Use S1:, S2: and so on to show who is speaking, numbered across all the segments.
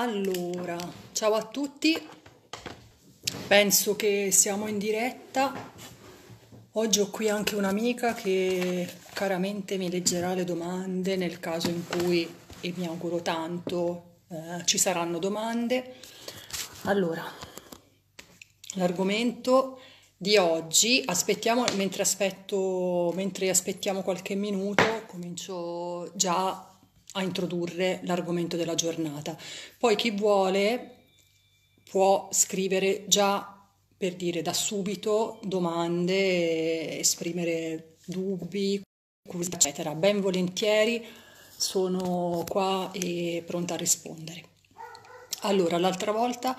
S1: Allora, ciao a tutti, penso che siamo in diretta. Oggi ho qui anche un'amica che caramente mi leggerà le domande nel caso in cui, e mi auguro tanto, eh, ci saranno domande. Allora, l'argomento di oggi, aspettiamo, mentre, aspetto, mentre aspettiamo qualche minuto, comincio già a introdurre l'argomento della giornata. Poi chi vuole può scrivere già per dire da subito domande, esprimere dubbi, eccetera. Ben volentieri sono qua e pronta a rispondere. Allora, l'altra volta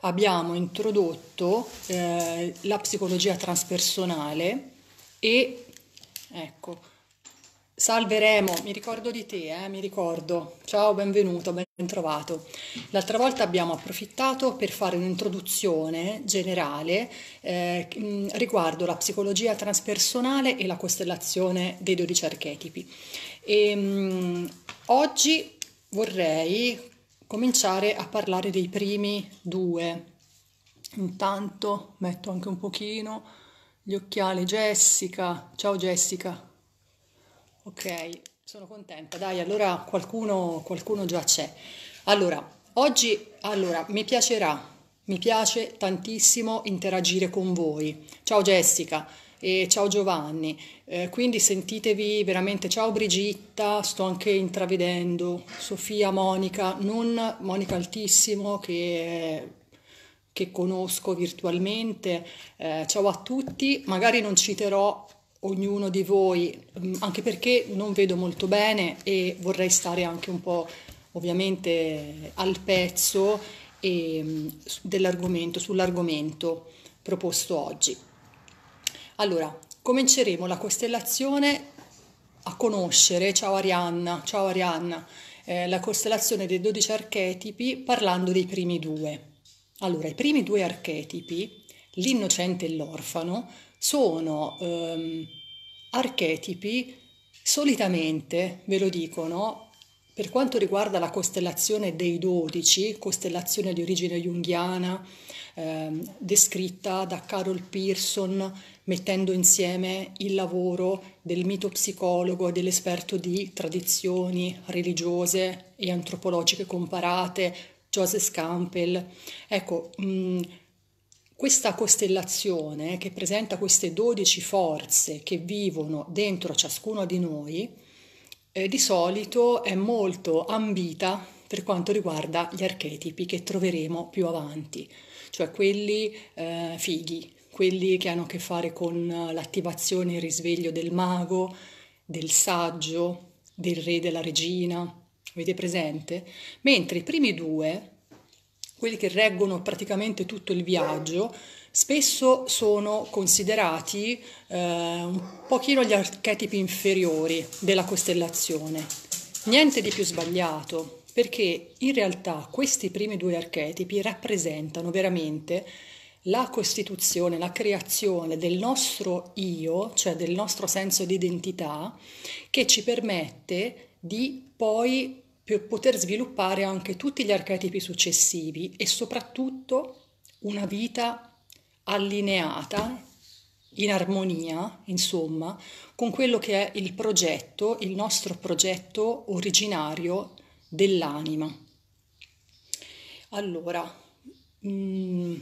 S1: abbiamo introdotto eh, la psicologia transpersonale e ecco Salve mi ricordo di te, eh? mi ricordo. Ciao, benvenuto, ben trovato. L'altra volta abbiamo approfittato per fare un'introduzione generale eh, mm, riguardo la psicologia transpersonale e la costellazione dei 12 archetipi. E, mh, mm, oggi vorrei cominciare a parlare dei primi due. Intanto metto anche un pochino gli occhiali Jessica. Ciao Jessica, Ok, sono contenta. Dai, allora qualcuno, qualcuno già c'è. Allora, oggi allora, mi piacerà, mi piace tantissimo interagire con voi. Ciao Jessica. E ciao Giovanni, eh, quindi sentitevi veramente, ciao Brigitta, sto anche intravedendo, Sofia, Monica, non Monica Altissimo che, che conosco virtualmente, eh, ciao a tutti, magari non citerò ognuno di voi, mm, anche perché non vedo molto bene e vorrei stare anche un po' ovviamente al pezzo e, ehm, dell'argomento, sull'argomento proposto oggi. Allora, cominceremo la costellazione a conoscere, ciao Arianna, ciao Arianna, eh, la costellazione dei 12 archetipi parlando dei primi due. Allora, i primi due archetipi, l'innocente e l'orfano, sono ehm, archetipi solitamente, ve lo dicono, per quanto riguarda la costellazione dei dodici, costellazione di origine junghiana, ehm, descritta da Carol Pearson mettendo insieme il lavoro del mito psicologo e dell'esperto di tradizioni religiose e antropologiche comparate, Joseph Campbell. Ecco, mh, mm, questa costellazione eh, che presenta queste 12 forze che vivono dentro ciascuno di noi eh, di solito è molto ambita per quanto riguarda gli archetipi che troveremo più avanti, cioè quelli eh, fighi, quelli che hanno a che fare con l'attivazione e il risveglio del mago, del saggio, del re, e della regina, avete presente? Mentre i primi due, quelli che reggono praticamente tutto il viaggio, spesso sono considerati eh, un pochino gli archetipi inferiori della costellazione. Niente di più sbagliato, perché in realtà questi primi due archetipi rappresentano veramente la costituzione, la creazione del nostro io, cioè del nostro senso di identità, che ci permette di poi per poter sviluppare anche tutti gli archetipi successivi e soprattutto una vita allineata, in armonia, insomma, con quello che è il progetto, il nostro progetto originario dell'anima. Allora, mh, mm,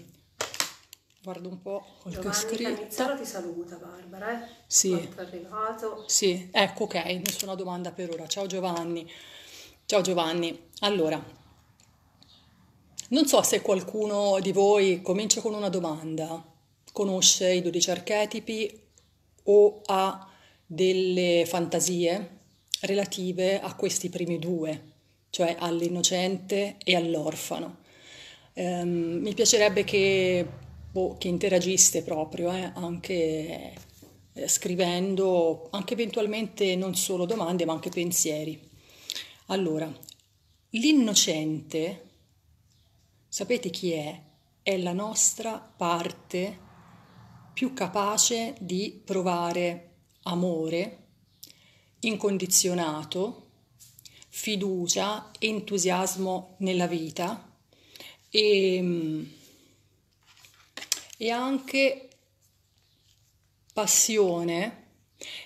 S1: guardo un po' quello che ho scritto. ti saluta Barbara, eh? Sì. Quanto è arrivato. Sì, ecco, ok, nessuna domanda per ora. Ciao Giovanni. Ciao Giovanni, allora, non so se qualcuno di voi comincia con una domanda, conosce i 12 archetipi o ha delle fantasie relative a questi primi due, cioè all'innocente e all'orfano. Ehm, mi piacerebbe che, boh, che interagiste proprio, eh, anche eh, scrivendo, anche eventualmente non solo domande ma anche pensieri. Allora, l'innocente, sapete chi è? È la nostra parte più capace di provare amore incondizionato, fiducia, entusiasmo nella vita e, mm, e anche passione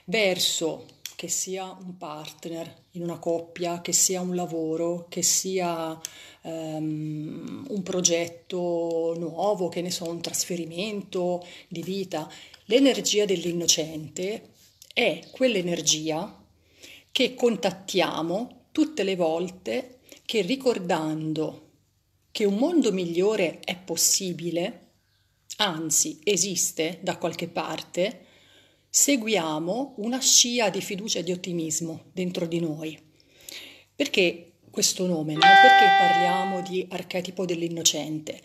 S1: verso che sia un partner in una coppia, che sia un lavoro, che sia um, un progetto nuovo, che ne so, un trasferimento di vita. L'energia dell'innocente è quell'energia che contattiamo tutte le volte che ricordando che un mondo migliore è possibile, anzi esiste da qualche parte, seguiamo una scia di fiducia e di ottimismo dentro di noi. Perché questo nome? No? Perché parliamo di archetipo dell'innocente?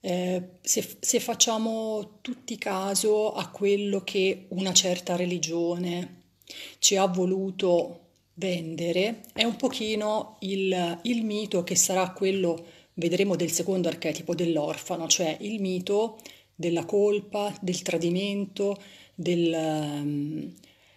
S1: Eh, se, se, facciamo tutti caso a quello che una certa religione ci ha voluto vendere, è un pochino il, il mito che sarà quello, vedremo, del secondo archetipo dell'orfano, cioè il mito della colpa, del tradimento, del, ehm,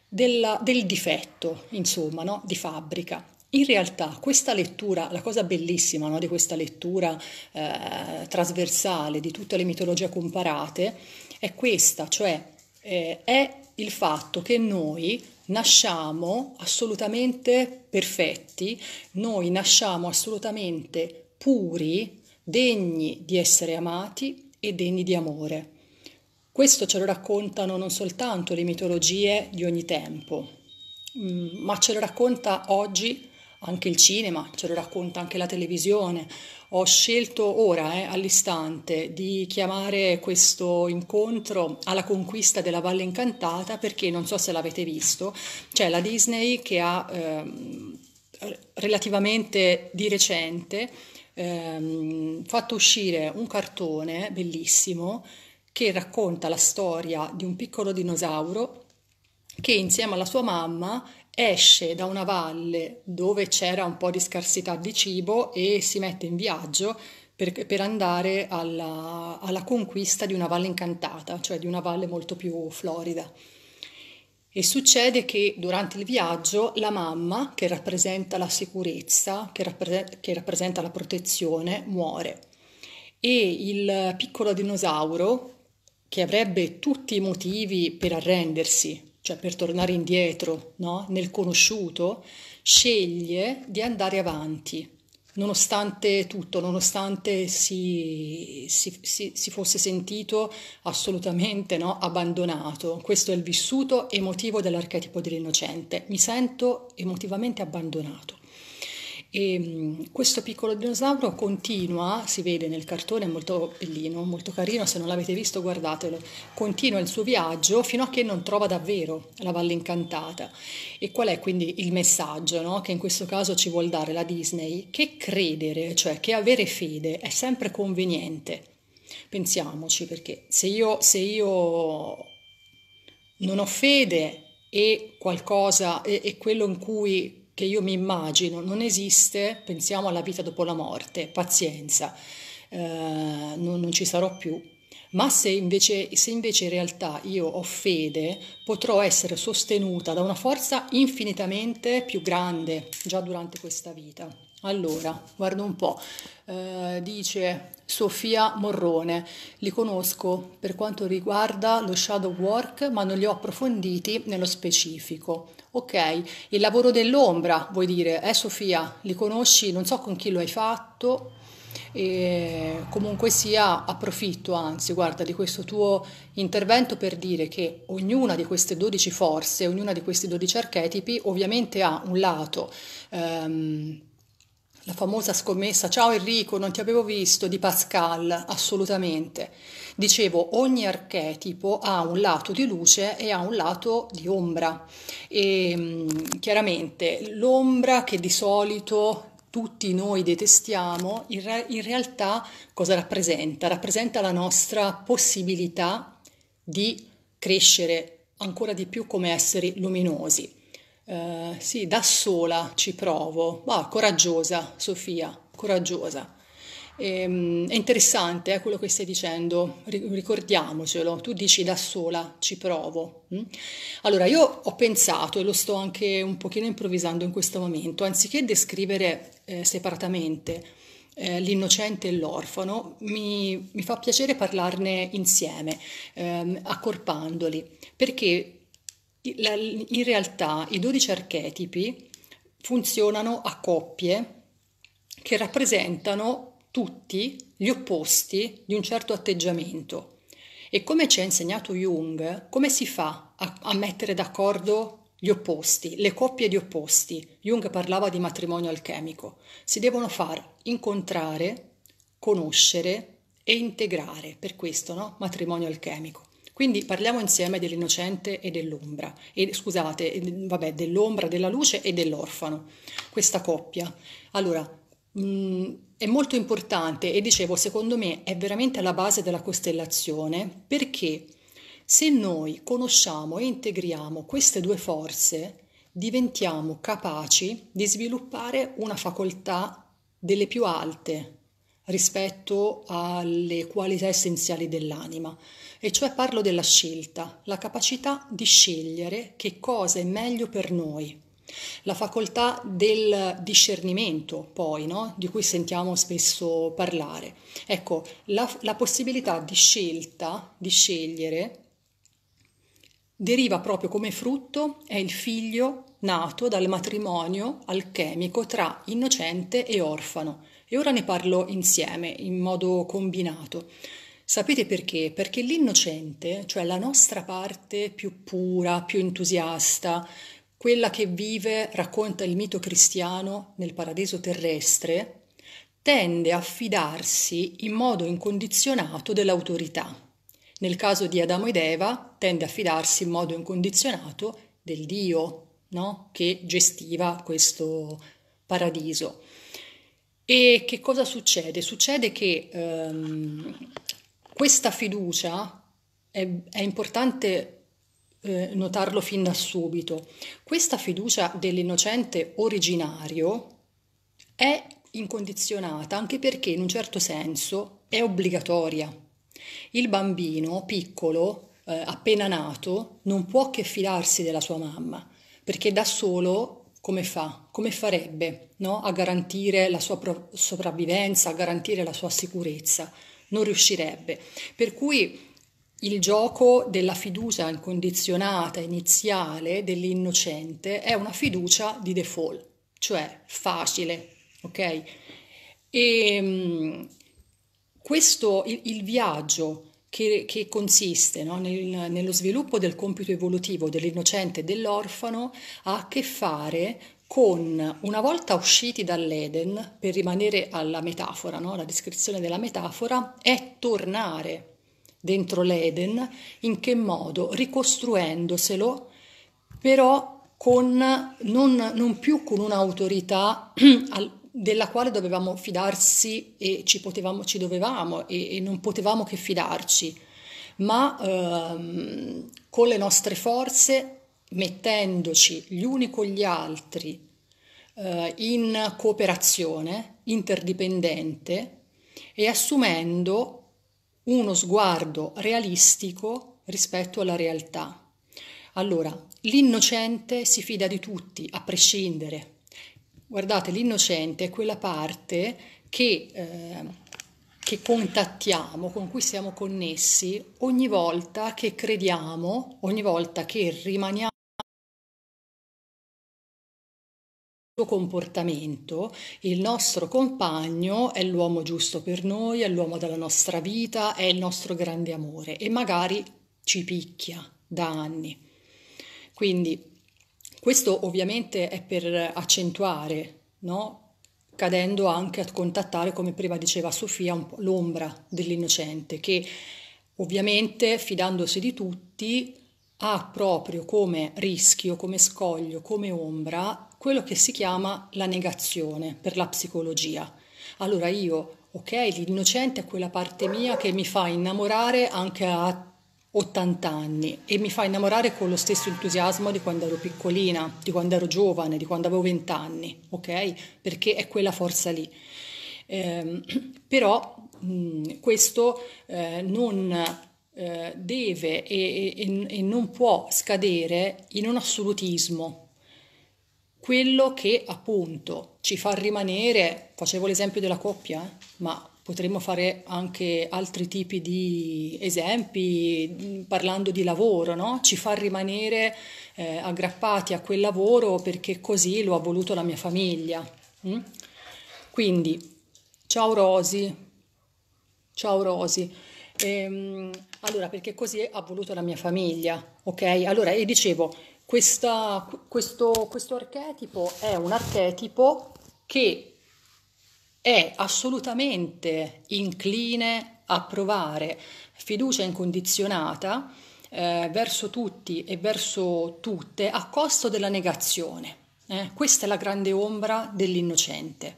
S1: della, del difetto, insomma, no? di fabbrica. In realtà questa lettura, la cosa bellissima no? di questa lettura eh, trasversale di tutte le mitologie comparate è questa, cioè eh, è il fatto che noi nasciamo assolutamente perfetti, noi nasciamo assolutamente puri, degni di essere amati e degni di amore. Questo ce lo raccontano non soltanto le mitologie di ogni tempo, mm, ma ce lo racconta oggi anche il cinema, ce lo racconta anche la televisione. Ho scelto ora, eh, all'istante, di chiamare questo incontro alla conquista della Valle Incantata perché non so se l'avete visto, c'è la Disney che ha ehm, relativamente di recente ehm, fatto uscire un cartone bellissimo che racconta la storia di un piccolo dinosauro che insieme alla sua mamma esce da una valle dove c'era un po' di scarsità di cibo e si mette in viaggio per, per andare alla, alla, conquista di una valle incantata, cioè di una valle molto più florida. E succede che durante il viaggio la mamma, che rappresenta la sicurezza, che, rappre- che rappresenta la protezione, muore e il piccolo dinosauro che avrebbe tutti i motivi per arrendersi, cioè per tornare indietro no? nel conosciuto, sceglie di andare avanti, nonostante tutto, nonostante si, si, si, si fosse sentito assolutamente no? abbandonato. Questo è il vissuto emotivo dell'archetipo dell'innocente. Mi sento emotivamente abbandonato. E questo piccolo dinosauro continua, si vede nel cartone, è molto bellino, molto carino, se non l'avete visto guardatelo, continua il suo viaggio fino a che non trova davvero la Valle Incantata. E qual è quindi il messaggio no? che in questo caso ci vuol dare la Disney? Che credere, cioè che avere fede è sempre conveniente. Pensiamoci perché se io, se io non ho fede e qualcosa e quello in cui che io mi immagino non esiste, pensiamo alla vita dopo la morte, pazienza, eh, non, non ci sarò più, ma se invece, se invece, in realtà io ho fede, potrò essere sostenuta da una forza infinitamente più grande già durante questa vita. Allora, guardo un po', eh, dice Sofia Morrone, li conosco per quanto riguarda lo shadow work, ma non li ho approfonditi nello specifico. Ok, il lavoro dell'ombra, vuoi dire, eh Sofia, li conosci, non so con chi lo hai fatto, e comunque sia approfitto anzi, guarda, di questo tuo intervento per dire che ognuna di queste 12 forze, ognuna di questi 12 archetipi ovviamente ha un lato. Ehm, la famosa scommessa, ciao Enrico, non ti avevo visto, di Pascal, assolutamente Dicevo, ogni archetipo ha un lato di luce e ha un lato di ombra. E, ehm, chiaramente l'ombra che di solito tutti noi detestiamo, in, re- in realtà cosa rappresenta? Rappresenta la nostra possibilità di crescere ancora di più come esseri luminosi. Uh, sì, da sola ci provo. Ah, coraggiosa, Sofia, coraggiosa. Ehm, è interessante eh, quello che stai dicendo, ricordiamocelo, tu dici da sola ci provo. Mm? Allora io ho pensato e lo sto anche un pochino improvvisando in questo momento, anziché descrivere eh, separatamente eh, l'innocente e l'orfano, mi, mi, fa piacere parlarne insieme, ehm, accorpandoli, perché in realtà i 12 archetipi funzionano a coppie che rappresentano tutti gli opposti di un certo atteggiamento. E come ci ha insegnato Jung, come si fa a, a mettere d'accordo gli opposti, le coppie di opposti? Jung parlava di matrimonio alchemico. Si devono far incontrare, conoscere e integrare, per questo, no? Matrimonio alchemico. Quindi parliamo insieme dell'innocente e dell'ombra, e, scusate, vabbè, dell'ombra, della luce e dell'orfano, questa coppia. Allora, mh, è molto importante e dicevo, secondo me è veramente alla base della costellazione perché se noi conosciamo e integriamo queste due forze, diventiamo capaci di sviluppare una facoltà delle più alte rispetto alle qualità essenziali dell'anima, e cioè parlo della scelta, la capacità di scegliere che cosa è meglio per noi. La facoltà del discernimento, poi, no? di cui sentiamo spesso parlare. Ecco, la, la possibilità di scelta, di scegliere, deriva proprio come frutto, è il figlio nato dal matrimonio alchemico tra innocente e orfano. E ora ne parlo insieme, in modo combinato. Sapete perché? Perché l'innocente, cioè la nostra parte più pura, più entusiasta, quella che vive, racconta il mito cristiano, nel paradiso terrestre, tende a fidarsi in modo incondizionato dell'autorità. Nel caso di Adamo ed Eva, tende a fidarsi in modo incondizionato del Dio no? che gestiva questo paradiso. E che cosa succede? Succede che ehm, questa fiducia è, è importante eh, notarlo fin da subito. Questa fiducia dell'innocente originario è incondizionata anche perché in un certo senso è obbligatoria. Il bambino piccolo, eh, appena nato, non può che fidarsi della sua mamma, perché da solo come fa? Come farebbe no? a garantire la sua pro- sopravvivenza, a garantire la sua sicurezza? Non riuscirebbe. Per cui il gioco della fiducia incondizionata iniziale dell'innocente è una fiducia di default, cioè facile, ok? E ehm, questo, il, il viaggio che, che, consiste no, nel, nello sviluppo del compito evolutivo dell'innocente e dell'orfano ha a che fare con, una volta usciti dall'Eden, per rimanere alla metafora, no, alla descrizione della metafora, è tornare dentro l'Eden, in che modo? Ricostruendoselo, però con, non, non più con un'autorità al, della quale dovevamo fidarsi e ci, potevamo, ci dovevamo e, e non potevamo che fidarci, ma ehm, con le nostre forze, mettendoci gli uni con gli altri eh, in cooperazione interdipendente e assumendo uno sguardo realistico rispetto alla realtà. Allora, l'innocente si fida di tutti, a prescindere. Guardate, l'innocente è quella parte che, eh, che contattiamo, con cui siamo connessi ogni volta che crediamo, ogni volta che rimaniamo comportamento, il nostro compagno è l'uomo giusto per noi, è l'uomo della nostra vita, è il nostro grande amore e magari ci picchia da anni. Quindi questo ovviamente è per accentuare, no? cadendo anche a contattare, come prima diceva Sofia, un po' l'ombra dell'innocente, che ovviamente fidandosi di tutti ha proprio come rischio, come scoglio, come ombra quello che si chiama la negazione per la psicologia. Allora io, ok, l'innocente è quella parte mia che mi fa innamorare anche a 80 anni e mi fa innamorare con lo stesso entusiasmo di quando ero piccolina, di quando ero giovane, di quando avevo 20 anni, ok? Perché è quella forza lì. Eh, però mh, mm, questo eh, non eh, deve e, e, e non può scadere in un assolutismo quello che appunto ci fa rimanere, facevo l'esempio della coppia, eh, ma potremmo fare anche altri tipi di esempi mm, parlando di lavoro, no? ci fa rimanere eh, aggrappati a quel lavoro perché così lo ha voluto la mia famiglia. Mm? Quindi, ciao Rosi, ciao Rosi. Ehm, allora, perché così ha voluto la mia famiglia, ok? Allora, e dicevo, questa, questo, questo archetipo è un archetipo che è assolutamente incline a provare fiducia incondizionata eh, verso tutti e verso tutte a costo della negazione. Eh? Questa è la grande ombra dell'innocente.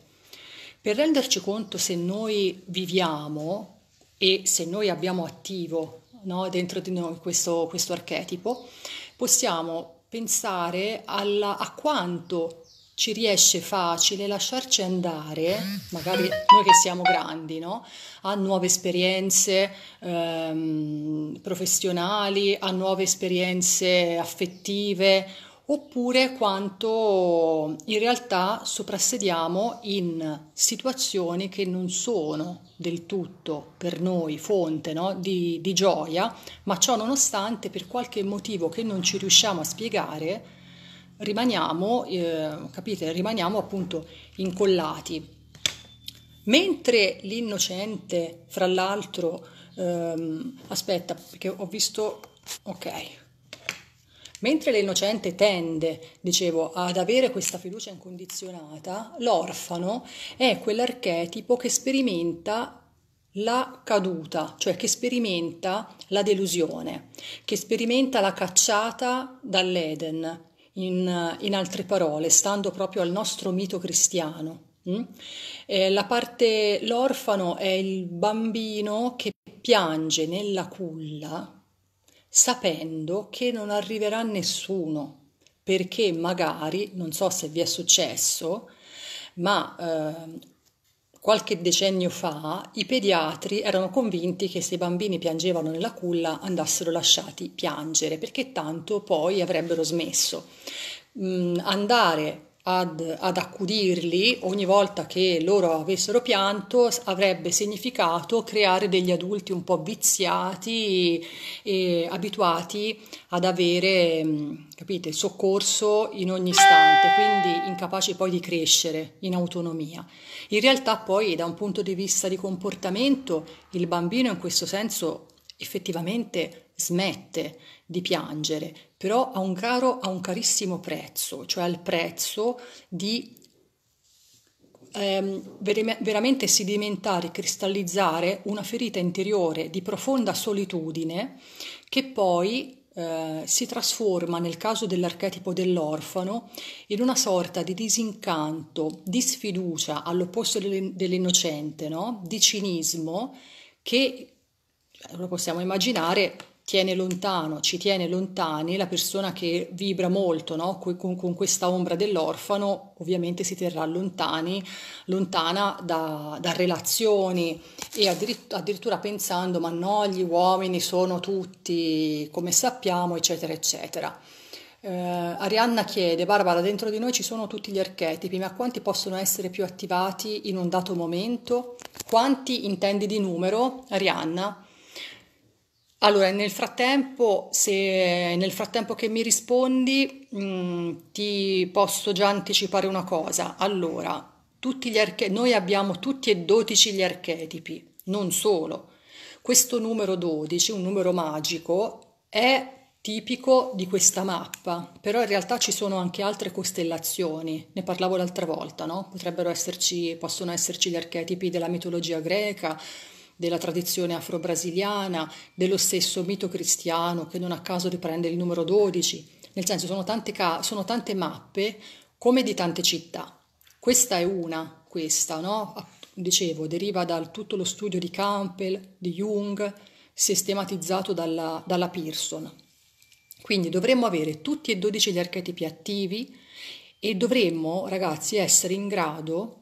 S1: Per renderci conto se noi viviamo e se noi abbiamo attivo no, dentro di noi questo, questo archetipo, possiamo pensare alla, a quanto ci riesce facile lasciarci andare, magari noi che siamo grandi, no? a nuove esperienze ehm, professionali, a nuove esperienze affettive oppure quanto in realtà soprassediamo in situazioni che non sono del tutto per noi fonte no? di, di, gioia, ma ciò nonostante per qualche motivo che non ci riusciamo a spiegare rimaniamo, eh, capite, rimaniamo appunto incollati. Mentre l'innocente, fra l'altro, ehm, aspetta perché ho visto, ok, Mentre l'innocente tende, dicevo, ad avere questa fiducia incondizionata, l'orfano è quell'archetipo che sperimenta la caduta, cioè che sperimenta la delusione, che sperimenta la cacciata dall'Eden, in, in altre parole, stando proprio al nostro mito cristiano. Mm? Eh, la parte, l'orfano è il bambino che piange nella culla sapendo che non arriverà nessuno, perché magari, non so se vi è successo, ma eh, qualche decennio fa i pediatri erano convinti che se i bambini piangevano nella culla andassero lasciati piangere, perché tanto poi avrebbero smesso. Mm, andare ad, ad, accudirli ogni volta che loro avessero pianto avrebbe significato creare degli adulti un po' viziati e abituati ad avere, mm, capite, soccorso in ogni istante, quindi incapaci poi di crescere in autonomia. In realtà poi da un punto di vista di comportamento il bambino in questo senso effettivamente smette di piangere, però a un caro, a un carissimo prezzo, cioè al prezzo di ehm, veramente sedimentare, cristallizzare una ferita interiore di profonda solitudine che poi eh, si trasforma, nel caso dell'archetipo dell'orfano, in una sorta di disincanto, di sfiducia all'opposto dell'innocente, no? di cinismo che cioè, lo possiamo immaginare tiene lontano, ci tiene lontani la persona che vibra molto no? con, con, questa ombra dell'orfano, ovviamente si terrà lontani, lontana da, da relazioni e addirittura, addirittura pensando ma no, gli uomini sono tutti come sappiamo, eccetera, eccetera. Uh, Arianna chiede, Barbara, dentro di noi ci sono tutti gli archetipi, ma quanti possono essere più attivati in un dato momento? Quanti intendi di numero, Arianna? Allora, nel frattempo, se nel frattempo che mi rispondi, mh, mm, ti posso già anticipare una cosa. Allora, arche- noi abbiamo tutti e 12 gli archetipi, non solo. Questo numero 12, un numero magico, è tipico di questa mappa, però in realtà ci sono anche altre costellazioni, ne parlavo l'altra volta, no? Potrebbero esserci, possono esserci gli archetipi della mitologia greca, della tradizione afro-brasiliana, dello stesso mito cristiano che non a caso riprende il numero 12, nel senso sono tante, ca- sono tante mappe come di tante città. Questa è una, questa, no? Dicevo, deriva da tutto lo studio di Campbell, di Jung, sistematizzato dalla, dalla Pearson. Quindi dovremmo avere tutti e 12 gli archetipi attivi e dovremmo, ragazzi, essere in grado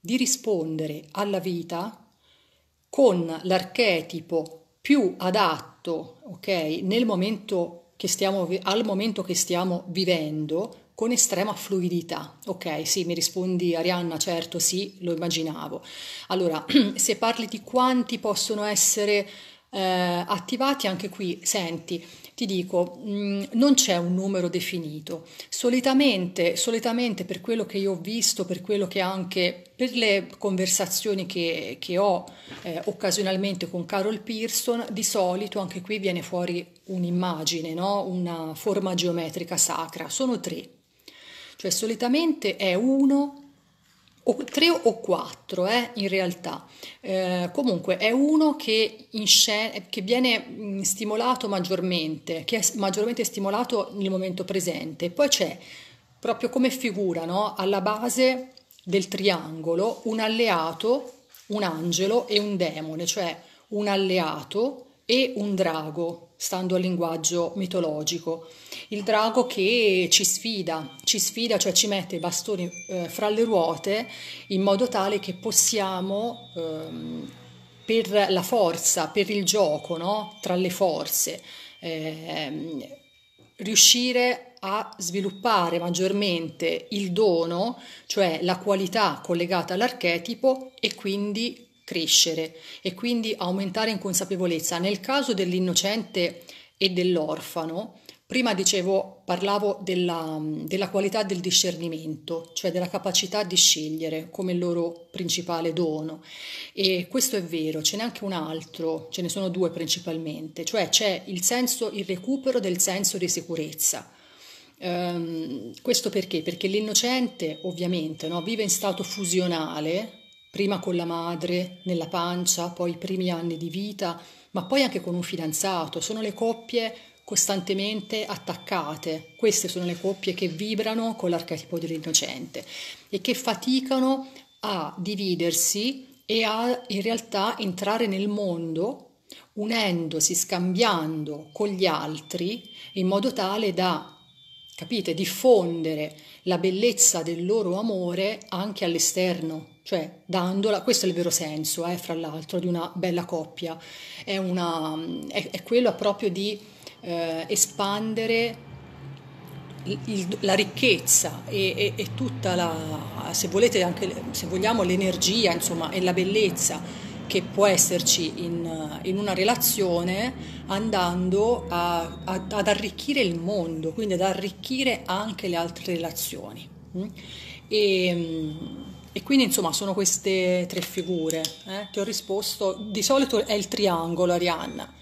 S1: di rispondere alla vita con l'archetipo più adatto, ok, nel momento che stiamo, al momento che stiamo vivendo, con estrema fluidità. Ok, sì, mi rispondi Arianna, certo sì, lo immaginavo. Allora, se parli di quanti possono essere eh, attivati, anche qui senti, ti dico, mh, mm, non c'è un numero definito. Solitamente, solitamente per quello che io ho visto, per quello che anche per le conversazioni che, che ho eh, occasionalmente con Carol Pearson, di solito anche qui viene fuori un'immagine, no? una forma geometrica sacra. Sono tre. Cioè solitamente è uno o tre o quattro eh, in realtà, eh, comunque è uno che, scena, che, viene mm, stimolato maggiormente, che è maggiormente stimolato nel momento presente. Poi c'è proprio come figura no? alla base del triangolo un alleato, un angelo e un demone, cioè un alleato e un drago, stando al linguaggio mitologico. Il drago che ci sfida, ci sfida, cioè ci mette i bastoni eh, fra le ruote in modo tale che possiamo, ehm, per la forza, per il gioco, no? tra le forze, ehm, riuscire a sviluppare maggiormente il dono, cioè la qualità collegata all'archetipo e quindi crescere e quindi aumentare in consapevolezza. Nel caso dell'innocente e dell'orfano, prima dicevo, parlavo della, della qualità del discernimento, cioè della capacità di scegliere come il loro principale dono. E questo è vero, ce n'è anche un altro, ce ne sono due principalmente, cioè c'è il, senso, il recupero del senso di sicurezza. Um, questo perché? Perché l'innocente ovviamente no, vive in stato fusionale prima con la madre nella pancia, poi i primi anni di vita, ma poi anche con un fidanzato. Sono le coppie costantemente attaccate. Queste sono le coppie che vibrano con l'archetipo dell'innocente e che faticano a dividersi e a in realtà entrare nel mondo unendosi, scambiando con gli altri in modo tale da, capite, diffondere la bellezza del loro amore anche all'esterno cioè dandola, questo è il vero senso, eh, fra l'altro, di una bella coppia, è, una, è, è quello proprio di eh, espandere il, il, la ricchezza e, e, e, tutta la, se volete anche, se vogliamo, l'energia, insomma, e la bellezza che può esserci in, in una relazione andando a, a, ad arricchire il mondo, quindi ad arricchire anche le altre relazioni. Mm? E, mm, e quindi insomma sono queste tre figure. Eh? Ti ho risposto, di solito è il triangolo Arianna,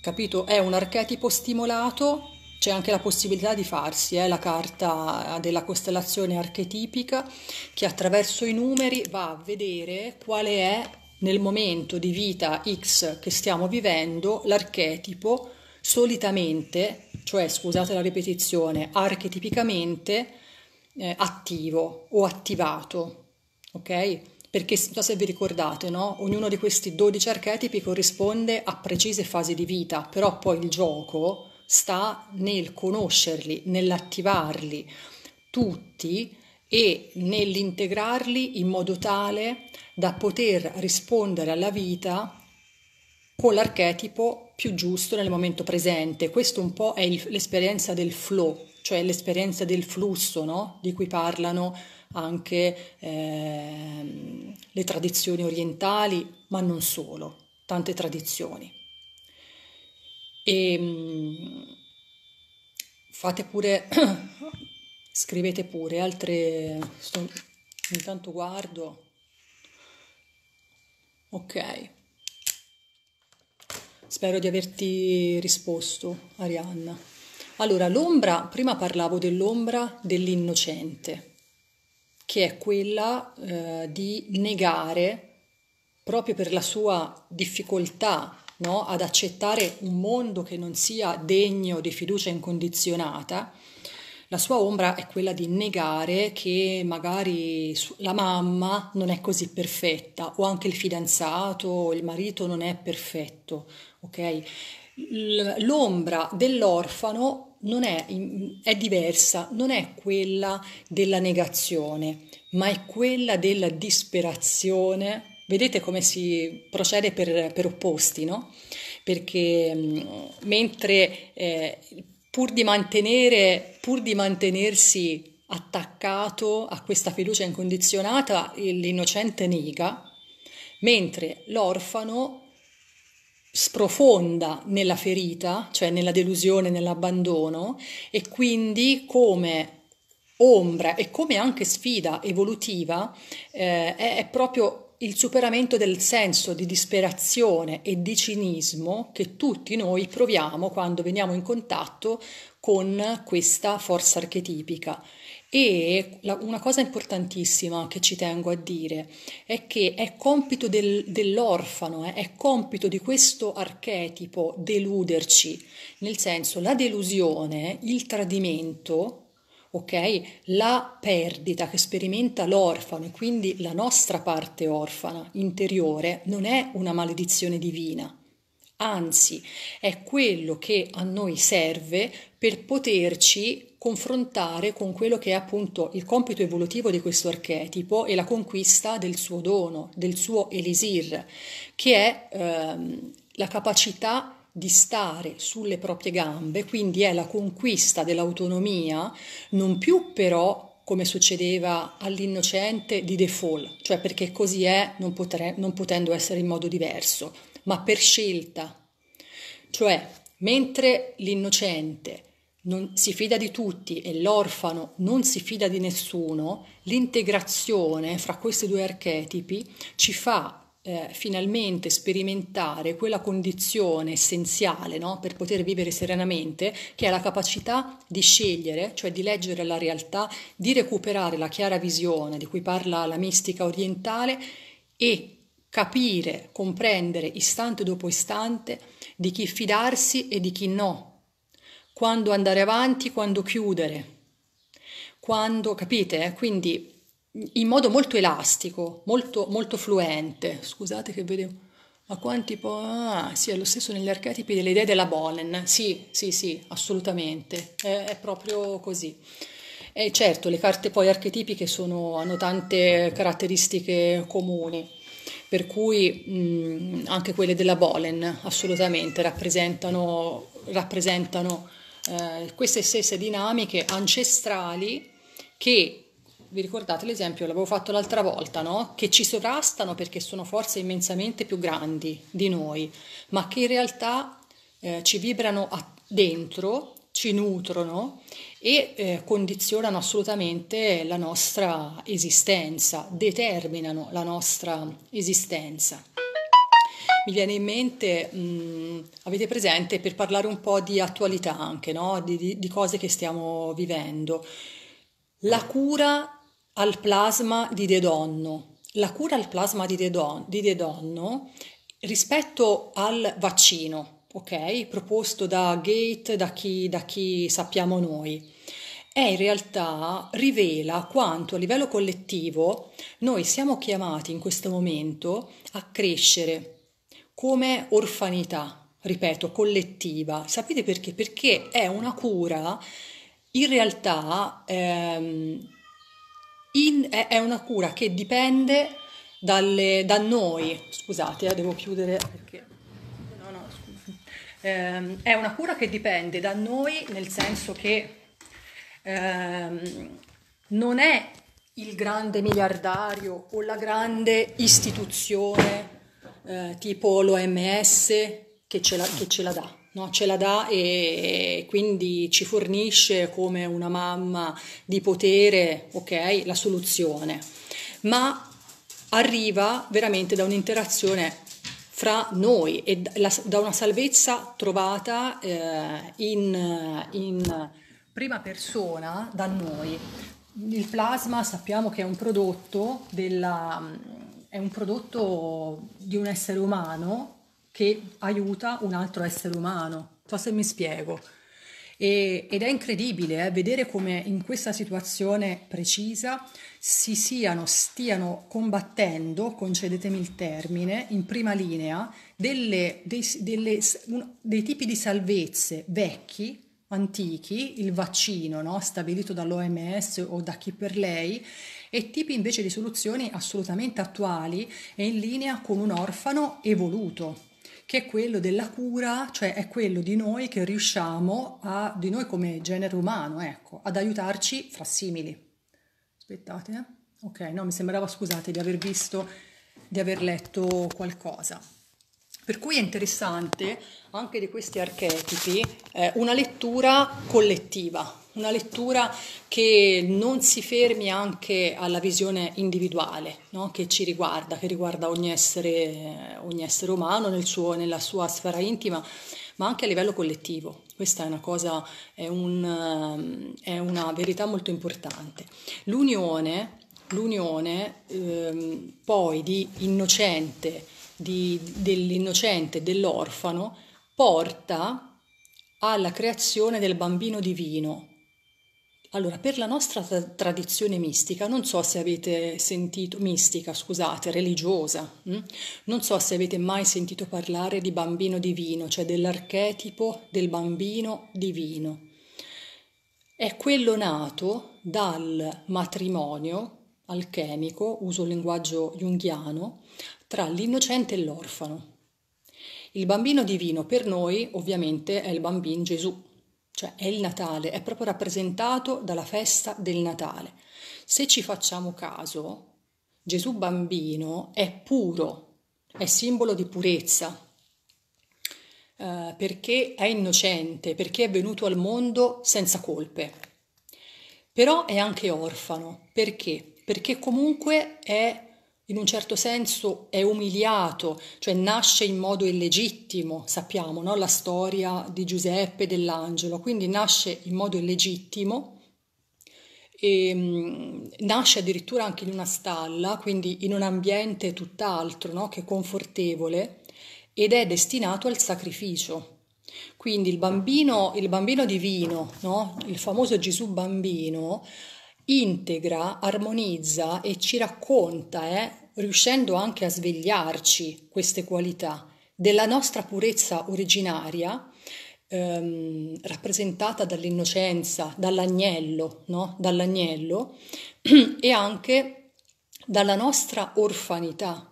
S1: capito? È un archetipo stimolato, c'è anche la possibilità di farsi, eh? la carta della costellazione archetipica che attraverso i numeri va a vedere quale è nel momento di vita X che stiamo vivendo l'archetipo solitamente, cioè scusate la ripetizione, archetipicamente eh, attivo o attivato ok? Perché non so se vi ricordate, no? Ognuno di questi 12 archetipi corrisponde a precise fasi di vita, però poi il gioco sta nel conoscerli, nell'attivarli tutti e nell'integrarli in modo tale da poter rispondere alla vita con l'archetipo più giusto nel momento presente. Questo un po' è il, l'esperienza del flow, cioè l'esperienza del flusso no? di cui parlano anche eh, le tradizioni orientali, ma non solo, tante tradizioni. E ehm, fate pure, scrivete pure altre, sto, intanto guardo, ok. Spero di averti risposto, Arianna. Allora, l'ombra, prima parlavo dell'ombra dell'innocente che è quella eh, di negare, proprio per la sua difficoltà no, ad accettare un mondo che non sia degno di fiducia incondizionata, la sua ombra è quella di negare che magari la mamma non è così perfetta o anche il fidanzato o il marito non è perfetto, ok? L'ombra dell'orfano non è, è diversa, non è quella della negazione, ma è quella della disperazione Vedete come si procede per, per opposti, no? Perché mm, mentre eh, pur, di mantenere, pur di mantenersi attaccato a questa fiducia incondizionata, l'innocente nega, mentre l'orfano sprofonda nella ferita, cioè nella delusione, nell'abbandono e quindi come ombra e come anche sfida evolutiva eh, è, è proprio il superamento del senso di disperazione e di cinismo che tutti noi proviamo quando veniamo in contatto con questa forza archetipica. E la, una cosa importantissima che ci tengo a dire è che è compito del, dell'orfano, eh, è compito di questo archetipo deluderci, nel senso la delusione, il tradimento, Okay? La perdita che sperimenta l'orfano e quindi la nostra parte orfana interiore non è una maledizione divina, anzi è quello che a noi serve per poterci confrontare con quello che è appunto il compito evolutivo di questo archetipo e la conquista del suo dono, del suo elisir, che è ehm, la capacità di stare sulle proprie gambe, quindi è la conquista dell'autonomia, non più però come succedeva all'innocente di default, cioè perché così è non, potre, non potendo essere in modo diverso, ma per scelta. Cioè, mentre l'innocente non si fida di tutti e l'orfano non si fida di nessuno, l'integrazione fra questi due archetipi ci fa eh, finalmente sperimentare quella condizione essenziale no? per poter vivere serenamente, che è la capacità di scegliere, cioè di leggere la realtà, di recuperare la chiara visione di cui parla la mistica orientale e capire, comprendere istante dopo istante di chi fidarsi e di chi no, quando andare avanti, quando chiudere, quando, capite? Quindi in modo molto elastico, molto, molto fluente. Scusate che vedevo. Ma quanti po'. Ah, sì, è lo stesso negli archetipi delle idee della Bolen. Sì, sì, sì, assolutamente. È, è proprio così. E certo, le carte poi archetipiche sono, hanno tante caratteristiche comuni, per cui mh, mm, anche quelle della Bolen assolutamente rappresentano, rappresentano eh, queste stesse dinamiche ancestrali che vi ricordate l'esempio, l'avevo fatto l'altra volta, no? che ci sovrastano perché sono forze immensamente più grandi di noi, ma che in realtà eh, ci vibrano dentro, ci nutrono e eh, condizionano assolutamente la nostra esistenza, determinano la nostra esistenza. Mi viene in mente, mh, mm, avete presente, per parlare un po' di attualità anche, no? di, di, di cose che stiamo vivendo, la cura al plasma di De Donno. La cura al plasma di De, Don, di De Donno rispetto al vaccino, ok? Proposto da Gate, da chi, da chi sappiamo noi è in realtà rivela quanto a livello collettivo noi siamo chiamati in questo momento a crescere, come orfanità, ripeto, collettiva. Sapete perché? Perché è una cura, in realtà ehm, in, è, è, una cura che dipende dalle, da noi. Scusate, eh, devo chiudere perché... No, no, ehm, è una cura che dipende da noi nel senso che ehm, non è il grande miliardario o la grande istituzione eh, tipo l'OMS che ce la, che ce la dà. No, ce la dà e quindi ci fornisce come una mamma di potere okay, la soluzione, ma arriva veramente da un'interazione fra noi e la, da una salvezza trovata eh, in, in prima persona da noi. Il plasma sappiamo che è un prodotto della è un prodotto di un essere umano che aiuta un altro essere umano. So se mi spiego. E, ed è incredibile eh, vedere come in questa situazione precisa si siano, stiano combattendo, concedetemi il termine, in prima linea delle, dei, delle, un, dei tipi di salvezze vecchi, antichi, il vaccino no? stabilito dall'OMS o da chi per lei, e tipi invece di soluzioni assolutamente attuali e in linea con un orfano evoluto che è quello della cura, cioè è quello di noi che riusciamo a, di noi come genere umano, ecco, ad aiutarci fra simili. Aspettate, eh? ok, no, mi sembrava, scusate, di aver visto, di aver letto qualcosa. Per cui è interessante anche di questi archetipi eh, una lettura collettiva, una lettura che non si fermi anche alla visione individuale no? che ci riguarda, che riguarda ogni essere, ogni essere umano nel suo, nella sua sfera intima, ma anche a livello collettivo. Questa è una cosa, è, un, è una verità molto importante. L'unione, l'unione ehm, poi di innocente, di, dell'innocente, dell'orfano, porta alla creazione del bambino divino, allora, per la nostra tra- tradizione mistica, non so se avete sentito, mistica, scusate, religiosa, mh? Hm? non so se avete mai sentito parlare di bambino divino, cioè dell'archetipo del bambino divino. È quello nato dal matrimonio alchemico, uso il linguaggio junghiano, tra l'innocente e l'orfano. Il bambino divino per noi ovviamente è il bambino Gesù, cioè è il Natale, è proprio rappresentato dalla festa del Natale. Se ci facciamo caso, Gesù bambino è puro, è simbolo di purezza, eh, perché è innocente, perché è venuto al mondo senza colpe. Però è anche orfano, perché? Perché comunque è in un certo senso è umiliato, cioè nasce in modo illegittimo, sappiamo no? la storia di Giuseppe e dell'angelo, quindi nasce in modo illegittimo, e, ehm, mh, nasce addirittura anche in una stalla, quindi in un ambiente tutt'altro no? che confortevole ed è destinato al sacrificio. Quindi il bambino, il bambino divino, no? il famoso Gesù bambino, integra, armonizza e ci racconta, eh, riuscendo anche a svegliarci queste qualità della nostra purezza originaria, ehm, rappresentata dall'innocenza, dall'agnello, no? dall'agnello e anche dalla nostra orfanità,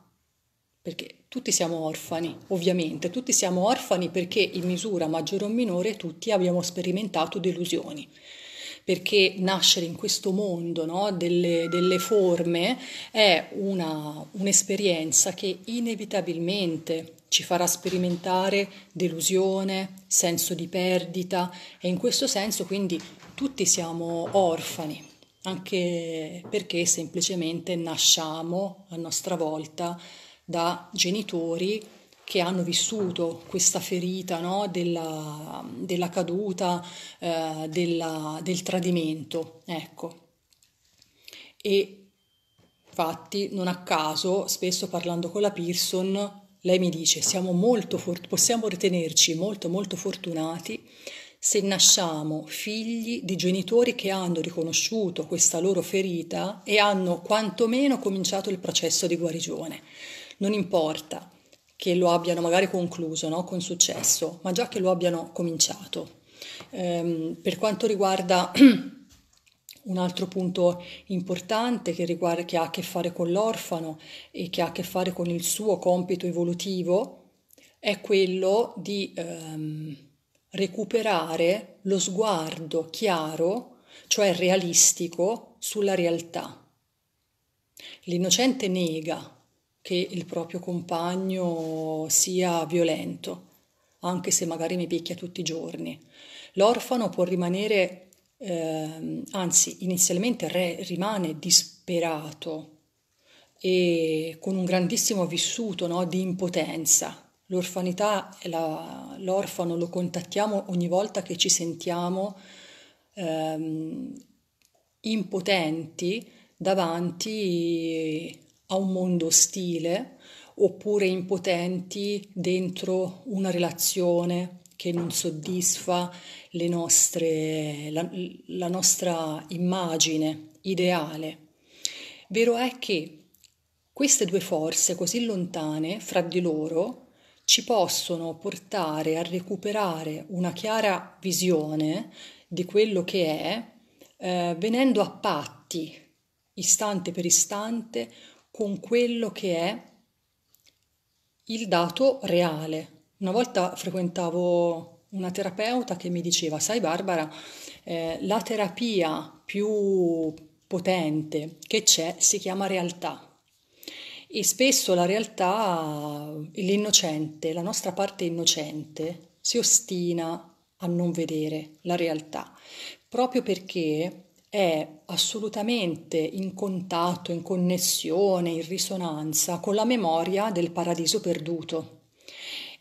S1: perché tutti siamo orfani, ovviamente, tutti siamo orfani perché in misura maggiore o minore tutti abbiamo sperimentato delusioni perché nascere in questo mondo no, delle, delle, forme è una, un'esperienza che inevitabilmente ci farà sperimentare delusione, senso di perdita e in questo senso quindi tutti siamo orfani, anche perché semplicemente nasciamo a nostra volta da genitori che hanno vissuto questa ferita no? della, della, caduta, eh, della, del tradimento. Ecco. E infatti, non a caso, spesso parlando con la Pearson, lei mi dice siamo molto for- possiamo ritenerci molto molto fortunati se nasciamo figli di genitori che hanno riconosciuto questa loro ferita e hanno quantomeno cominciato il processo di guarigione. Non importa che lo abbiano magari concluso no? con successo, ma già che lo abbiano cominciato. Ehm, per quanto riguarda un altro punto importante che, riguarda, che ha a che fare con l'orfano e che ha a che fare con il suo compito evolutivo è quello di ehm, recuperare lo sguardo chiaro, cioè realistico, sulla realtà. L'innocente nega che il proprio compagno sia violento, anche se magari mi picchia tutti i giorni. L'orfano può rimanere, eh, anzi inizialmente re, rimane disperato e con un grandissimo vissuto no, di impotenza. L'orfanità, la, l'orfano lo contattiamo ogni volta che ci sentiamo eh, impotenti davanti a un mondo ostile oppure impotenti dentro una relazione che non soddisfa le nostre, la, la nostra immagine ideale. Vero è che queste due forze così lontane fra di loro ci possono portare a recuperare una chiara visione di quello che è, eh, venendo a patti, istante per istante, con quello che è il dato reale. Una volta frequentavo una terapeuta che mi diceva, sai Barbara, eh, la terapia più potente che c'è si chiama realtà. E spesso la realtà, l'innocente, la nostra parte innocente, si ostina a non vedere la realtà, proprio perché è assolutamente in contatto, in connessione, in risonanza con la memoria del paradiso perduto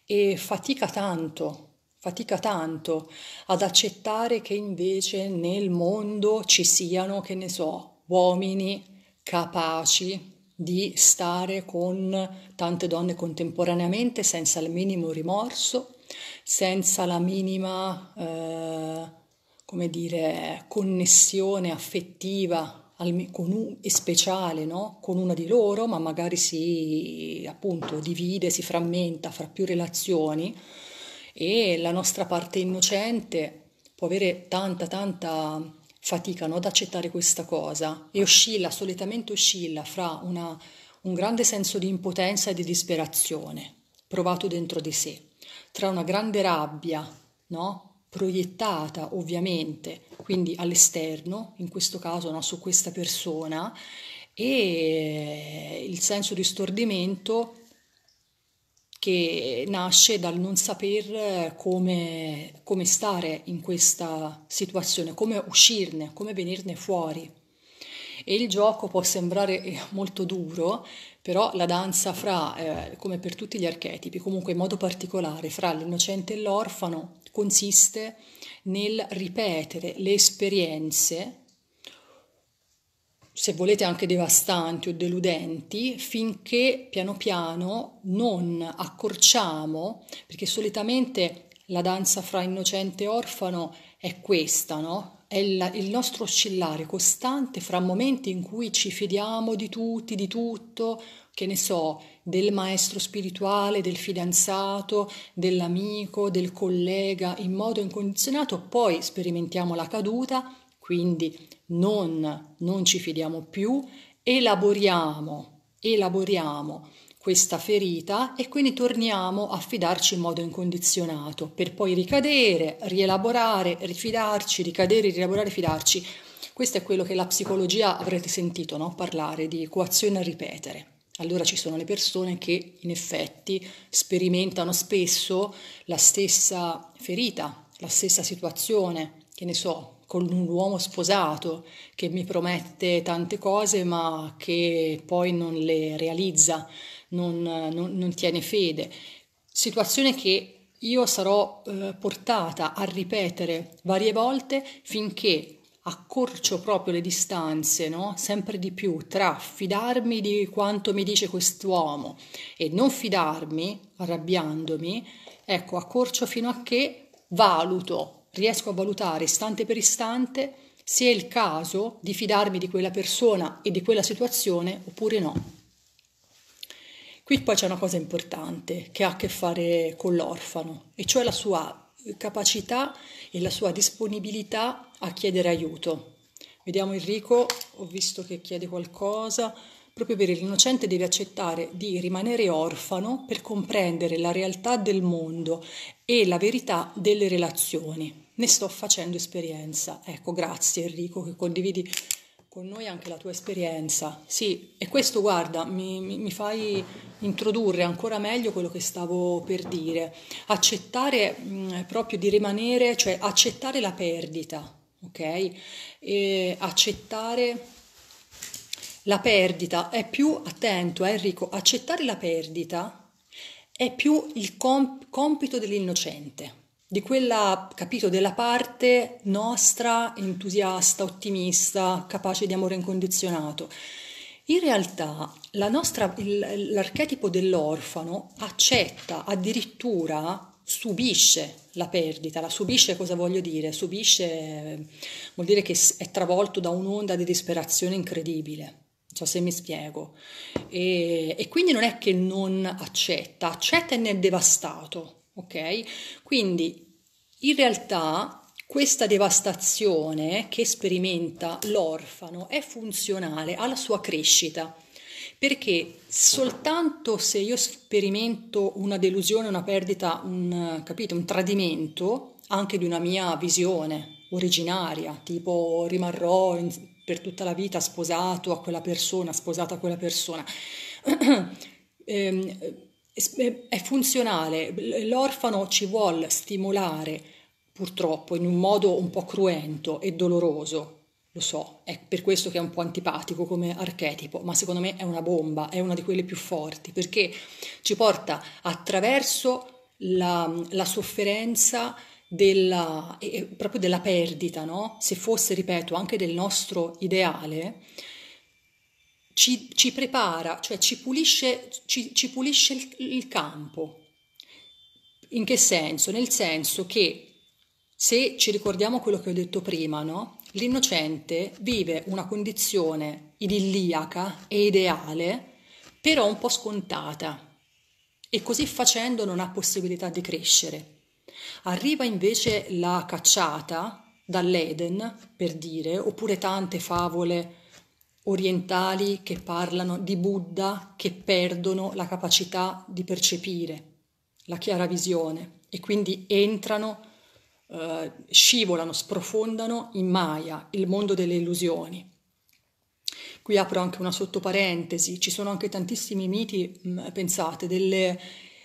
S1: e fatica tanto fatica tanto ad accettare che invece nel mondo ci siano, che ne so, uomini capaci di stare con tante donne contemporaneamente senza il minimo rimorso, senza la minima eh, come dire, connessione affettiva al, un, e speciale no? con una di loro, ma magari si appunto divide, si frammenta fra più relazioni e la nostra parte innocente può avere tanta, tanta fatica no? ad accettare questa cosa e oscilla, solitamente oscilla fra una, un grande senso di impotenza e di disperazione provato dentro di sé, tra una grande rabbia, no? proiettata ovviamente quindi all'esterno, in questo caso no, su questa persona, e eh, il senso di stordimento che nasce dal non saper eh, come, come stare in questa situazione, come uscirne, come venirne fuori. E il gioco può sembrare eh, molto duro, però la danza fra, eh, come per tutti gli archetipi, comunque in modo particolare, fra l'innocente e l'orfano, consiste nel ripetere le esperienze, se volete anche devastanti o deludenti, finché piano piano non accorciamo, perché solitamente la danza fra innocente e orfano è questa, no? È il, nostro oscillare costante fra momenti in cui ci fidiamo di tutti, di tutto, che ne so, del maestro spirituale, del fidanzato, dell'amico, del collega in modo incondizionato, poi sperimentiamo la caduta, quindi non, non ci fidiamo più, elaboriamo, elaboriamo questa ferita e quindi torniamo a fidarci in modo incondizionato per poi ricadere, rielaborare, rifidarci, ricadere, rielaborare, fidarci. Questo è quello che la psicologia avrete sentito no? parlare di coazione a ripetere. Allora ci sono le persone che in effetti sperimentano spesso la stessa ferita, la stessa situazione, che ne so, con un uomo sposato che mi promette tante cose ma che poi non le realizza, non, non, non tiene fede. Situazione che io sarò eh, portata a ripetere varie volte finché accorcio proprio le distanze, no? sempre di più, tra fidarmi di quanto mi dice quest'uomo e non fidarmi, arrabbiandomi, ecco, accorcio fino a che valuto, riesco a valutare istante per istante se è il caso di fidarmi di quella persona e di quella situazione oppure no. Qui poi c'è una cosa importante che ha a che fare con l'orfano, e cioè la sua capacità e la sua disponibilità a chiedere aiuto. Vediamo Enrico, ho visto che chiede qualcosa. Proprio per l'innocente deve accettare di rimanere orfano per comprendere la realtà del mondo e la verità delle relazioni. Ne sto facendo esperienza. Ecco, grazie Enrico che condividi con noi anche la tua esperienza. Sì, e questo, guarda, mi, mi, mi, fai introdurre ancora meglio quello che stavo per dire. Accettare mh, mm, proprio di rimanere, cioè accettare la perdita, ok? E accettare la perdita è più, attento eh, Enrico, accettare la perdita è più il comp- compito dell'innocente di quella, capito, della parte nostra entusiasta, ottimista, capace di amore incondizionato. In realtà nostra, l'archetipo dell'orfano accetta, addirittura subisce la perdita, la subisce cosa voglio dire? Subisce vuol dire che è travolto da un'onda di disperazione incredibile. Non so se mi spiego. E, e quindi non è che non accetta, accetta e ne è devastato, Ok? Quindi in realtà questa devastazione che sperimenta l'orfano è funzionale alla sua crescita, perché soltanto se io sperimento una delusione, una perdita, un, capito, un tradimento anche di una mia visione originaria, tipo rimarrò in, per tutta la vita sposato a quella persona, sposata a quella persona. ehm, è funzionale, l'orfano ci vuole stimolare purtroppo in un modo un po' cruento e doloroso, lo so, è per questo che è un po' antipatico come archetipo, ma secondo me è una bomba, è una di quelle più forti, perché ci porta attraverso la, la sofferenza della, eh, proprio della perdita, no? se fosse, ripeto, anche del nostro ideale, ci, ci prepara, cioè ci pulisce, ci, ci pulisce il, il campo. In che senso? Nel senso che se ci ricordiamo quello che ho detto prima, no? L'innocente vive una condizione idilliaca e ideale, però un po' scontata, e così facendo non ha possibilità di crescere. Arriva invece la cacciata dall'Eden, per dire, oppure tante favole orientali che parlano di Buddha che perdono la capacità di percepire la chiara visione e quindi entrano, eh, scivolano, sprofondano in Maya, il mondo delle illusioni. Qui apro anche una sottoparentesi, ci sono anche tantissimi miti, mh, mm, pensate, delle,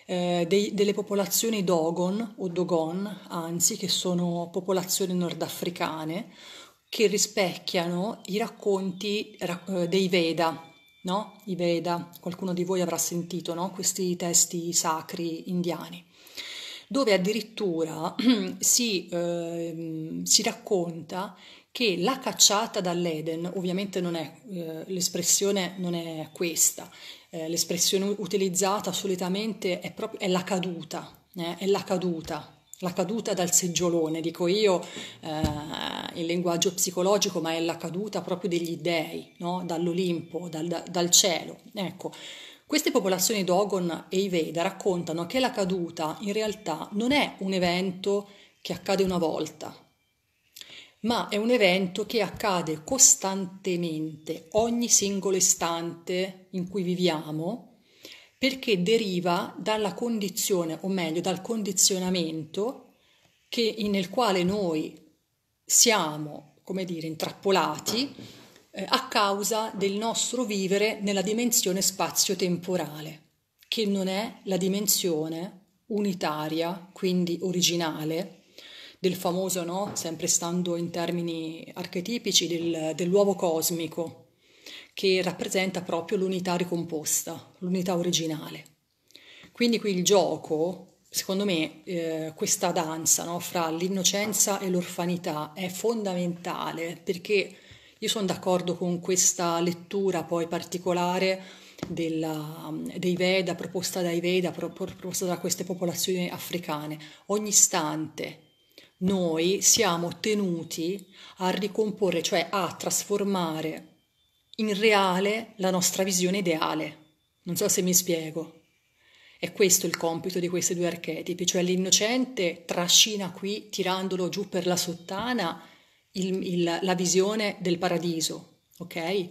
S1: eh, dei, delle popolazioni Dogon o Dogon, anzi, che sono popolazioni nordafricane, che rispecchiano i racconti eh, dei Veda, no? I Veda, qualcuno di voi avrà sentito, no? Questi testi sacri indiani dove addirittura si, eh, si, racconta che la cacciata dall'Eden, ovviamente non è, eh, l'espressione non è questa, eh, l'espressione utilizzata solitamente è, proprio, è la caduta, eh, è la caduta la caduta dal seggiolone, dico io eh, in linguaggio psicologico, ma è la caduta proprio degli dèi, no? dall'Olimpo, dal, dal, cielo. Ecco, queste popolazioni Dogon e Iveda raccontano che la caduta in realtà non è un evento che accade una volta, ma è un evento che accade costantemente, ogni singolo istante in cui viviamo, perché deriva dalla condizione, o meglio dal condizionamento che, nel quale noi siamo, come dire, intrappolati eh, a causa del nostro vivere nella dimensione spazio-temporale, che non è la dimensione unitaria, quindi originale, del famoso, no? sempre stando in termini archetipici, del, dell'uovo cosmico, che rappresenta proprio l'unità ricomposta, l'unità originale. Quindi qui il gioco, secondo me, eh, questa danza no, fra l'innocenza e l'orfanità è fondamentale perché io sono d'accordo con questa lettura poi particolare della, dei Veda, proposta dai Veda, proposta da queste popolazioni africane. Ogni istante noi siamo tenuti a ricomporre, cioè a trasformare in reale la nostra visione ideale. Non so se mi spiego. È questo il compito di questi due archetipi, cioè l'innocente trascina qui, tirandolo giù per la sottana, il, il, la visione del paradiso, ok?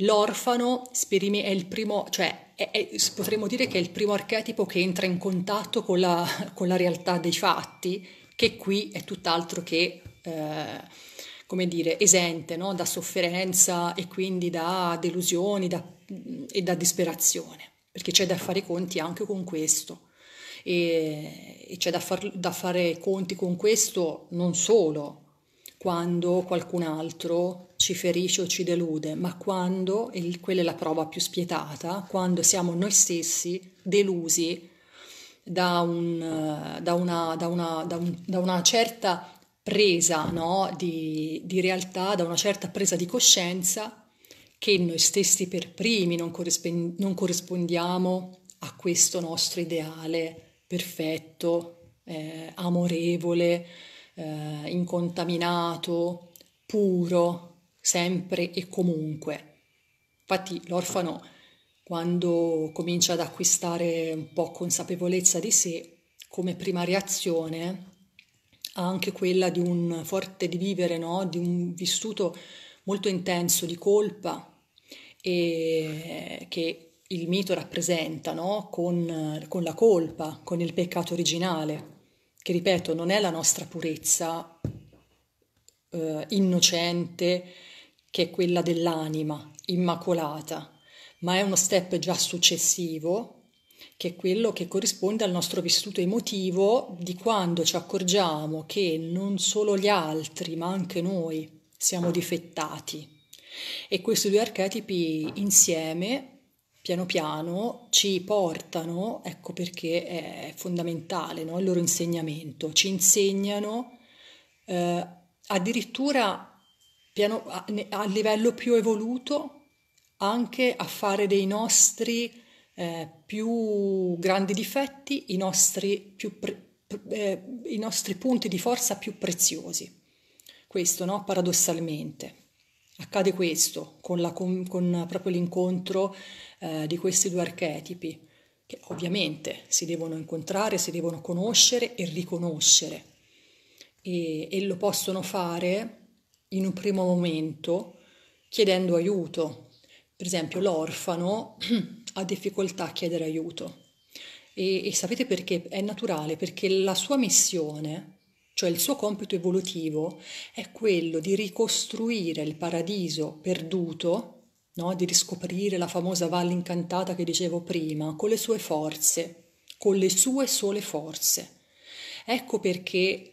S1: L'orfano è il primo, cioè è, è, potremmo dire che è il primo archetipo che entra in contatto con la, con la realtà dei fatti, che qui è tutt'altro che eh, come dire, esente no? da sofferenza e quindi da delusioni da, e da disperazione, perché c'è da fare i conti anche con questo. E, e c'è da, far, da fare conti con questo non solo quando qualcun altro ci ferisce o ci delude, ma quando, e quella è la prova più spietata, quando siamo noi stessi delusi da, un, da, una, da, una, da un, una certa presa no, di, di realtà, da una certa presa di coscienza che noi stessi per primi non, corrisp- non corrispondiamo a questo nostro ideale perfetto, eh, amorevole, eh, incontaminato, puro, sempre e comunque. Infatti l'orfano quando comincia ad acquistare un po' consapevolezza di sé, come prima reazione anche quella di un forte di vivere, no? di un vissuto molto intenso di colpa e eh, che il mito rappresenta no? con, eh, con la colpa, con il peccato originale, che ripeto non è la nostra purezza eh, innocente che è quella dell'anima immacolata, ma è uno step già successivo che è quello che corrisponde al nostro vissuto emotivo di quando ci accorgiamo che non solo gli altri, ma anche noi siamo difettati. E questi due archetipi insieme, piano piano, ci portano, ecco perché è fondamentale no? il loro insegnamento, ci insegnano eh, addirittura piano, a, a, livello più evoluto anche a fare dei nostri eh, più grandi difetti, i nostri, pre, eh, i nostri punti di forza più preziosi. Questo, no? paradossalmente. Accade questo con, la, con, con proprio l'incontro eh, di questi due archetipi, che ovviamente si devono incontrare, si devono conoscere e riconoscere. E, e lo possono fare in un primo momento chiedendo aiuto. Per esempio, l'orfano ha difficoltà a chiedere aiuto. E, e sapete perché? È naturale, perché la sua missione, cioè il suo compito evolutivo, è quello di ricostruire il paradiso perduto, no? di riscoprire la famosa valle incantata che dicevo prima, con le sue forze, con le sue sole forze. Ecco perché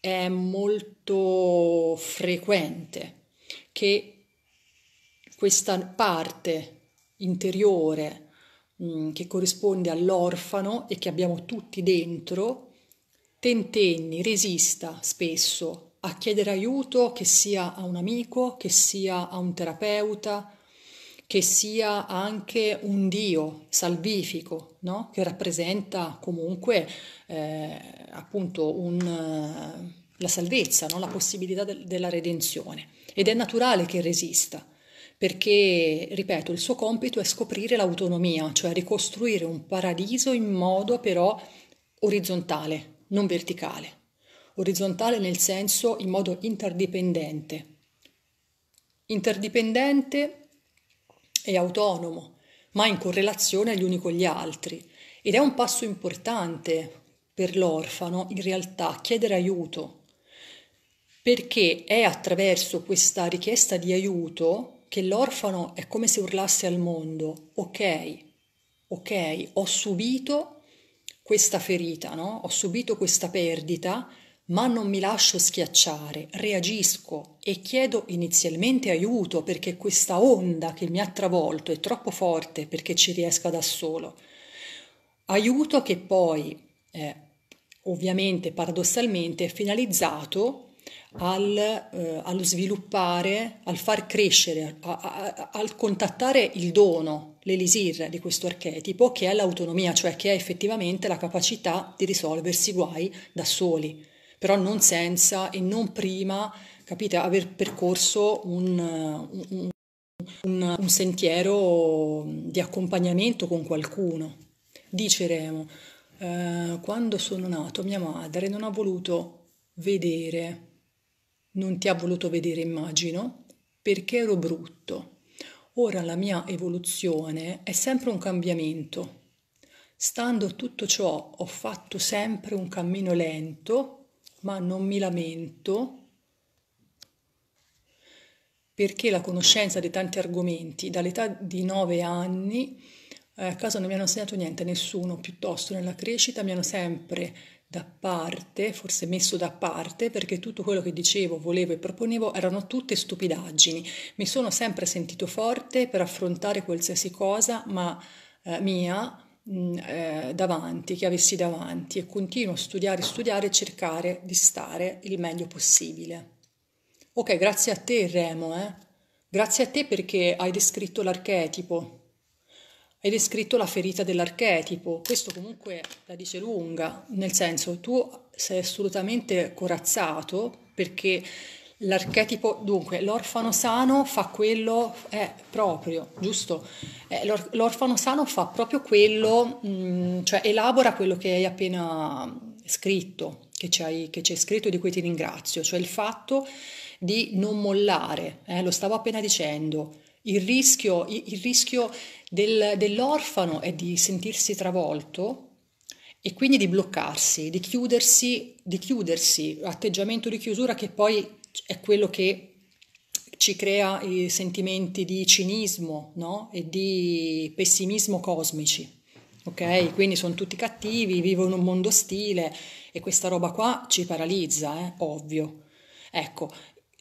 S1: è molto frequente che questa parte interiore mm, che corrisponde all'orfano e che abbiamo tutti dentro, tentenni, resista spesso a chiedere aiuto, che sia a un amico, che sia a un terapeuta, che sia anche un Dio salvifico, no? che rappresenta comunque eh, appunto un, la salvezza, no? la possibilità de- della redenzione. Ed è naturale che resista perché, ripeto, il suo compito è scoprire l'autonomia, cioè ricostruire un paradiso in modo però orizzontale, non verticale. Orizzontale nel senso in modo interdipendente. Interdipendente e autonomo, ma in correlazione gli uni con gli altri. Ed è un passo importante per l'orfano, in realtà, chiedere aiuto, perché è attraverso questa richiesta di aiuto che l'orfano è come se urlasse al mondo, ok, ok, ho subito questa ferita, no? ho subito questa perdita, ma non mi lascio schiacciare, reagisco e chiedo inizialmente aiuto perché questa onda che mi ha travolto è troppo forte perché ci riesca da solo. Aiuto che poi, eh, ovviamente paradossalmente, è finalizzato al, eh, allo sviluppare, al far crescere, a, a, al contattare il dono, l'elisir di questo archetipo, che è l'autonomia, cioè che è effettivamente la capacità di risolversi i guai da soli, però non senza e non prima, capite, aver percorso un, un, un, un sentiero di accompagnamento con qualcuno. Dice Remo, eh, quando sono nato mia madre non ha voluto vedere non ti ha voluto vedere, immagino, perché ero brutto. Ora la mia evoluzione è sempre un cambiamento. Stando a tutto ciò ho fatto sempre un cammino lento, ma non mi lamento perché la conoscenza di tanti argomenti dall'età di 9 anni eh, a casa non mi hanno insegnato niente nessuno, piuttosto nella crescita mi hanno sempre da parte, forse messo da parte, perché tutto quello che dicevo, volevo e proponevo erano tutte stupidaggini. Mi sono sempre sentito forte per affrontare qualsiasi cosa, ma eh, mia, mm, eh, davanti, che avessi davanti e continuo a studiare, studiare e cercare di stare il meglio possibile. Ok, grazie a te Remo, eh? grazie a te perché hai descritto l'archetipo, hai descritto la ferita dell'archetipo, questo comunque la dice lunga, nel senso tu sei assolutamente corazzato perché l'archetipo, dunque l'orfano sano fa quello eh, proprio, giusto? Eh, l'or- l'orfano sano fa proprio quello, mh, mm, cioè elabora quello che hai appena scritto, che ci hai, che ci hai scritto e di cui ti ringrazio, cioè il fatto di non mollare, eh, lo stavo appena dicendo il rischio, il rischio del, dell'orfano è di sentirsi travolto e quindi di bloccarsi, di chiudersi, di chiudersi, atteggiamento di chiusura che poi è quello che ci crea i sentimenti di cinismo no? e di pessimismo cosmici. Ok, quindi sono tutti cattivi, vivono un mondo ostile e questa roba qua ci paralizza, eh? ovvio. Ecco,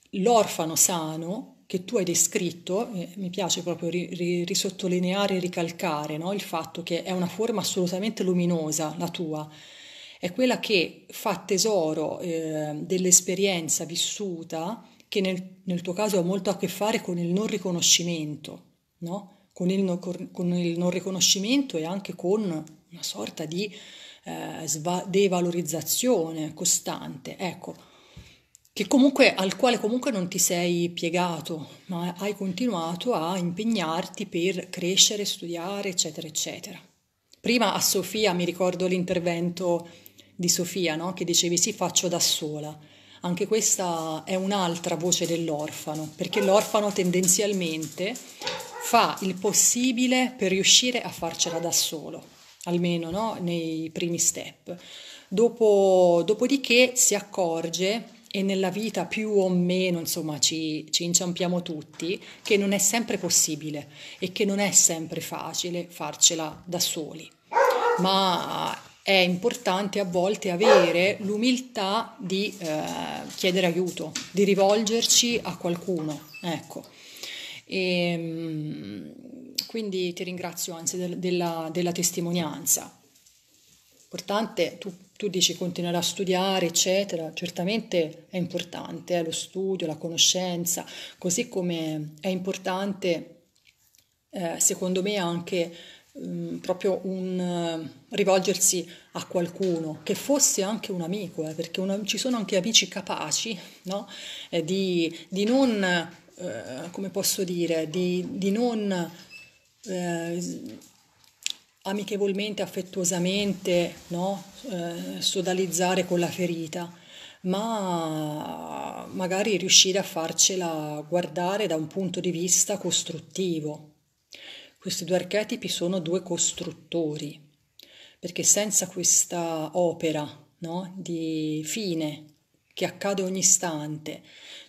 S1: l'orfano sano che tu hai descritto, eh, mi piace proprio ri- risottolineare e ricalcare no? il fatto che è una forma assolutamente luminosa la tua, è quella che fa tesoro eh, dell'esperienza vissuta che nel, nel, tuo caso ha molto a che fare con il non riconoscimento, no? con, il no, con, il non riconoscimento e anche con una sorta di eh, sva- devalorizzazione costante. Ecco, comunque, al quale comunque non ti sei piegato, ma hai continuato a impegnarti per crescere, studiare, eccetera, eccetera. Prima a Sofia mi ricordo l'intervento di Sofia, no? che dicevi sì faccio da sola. Anche questa è un'altra voce dell'orfano, perché l'orfano tendenzialmente fa il possibile per riuscire a farcela da solo, almeno no? nei primi step. Dopo, dopodiché si accorge e nella vita più o meno insomma ci, ci, inciampiamo tutti, che non è sempre possibile e che non è sempre facile farcela da soli, ma è importante a volte avere l'umiltà di eh, chiedere aiuto, di rivolgerci a qualcuno, ecco. E, ehm, quindi ti ringrazio anzi della, della testimonianza. Importante, tu tu dici continuerà a studiare, eccetera, certamente è importante eh, lo studio, la conoscenza, così come è importante, eh, secondo me, anche mh, mm, proprio un uh, rivolgersi a qualcuno che fosse anche un amico, eh, perché una, ci sono anche amici capaci no? Eh, di, di, non, eh, come posso dire, di, di non amichevolmente, affettuosamente, no? eh, sodalizzare con la ferita, ma magari riuscire a farcela guardare da un punto di vista costruttivo. Questi due archetipi sono due costruttori, perché senza questa opera no? di fine che accade ogni istante,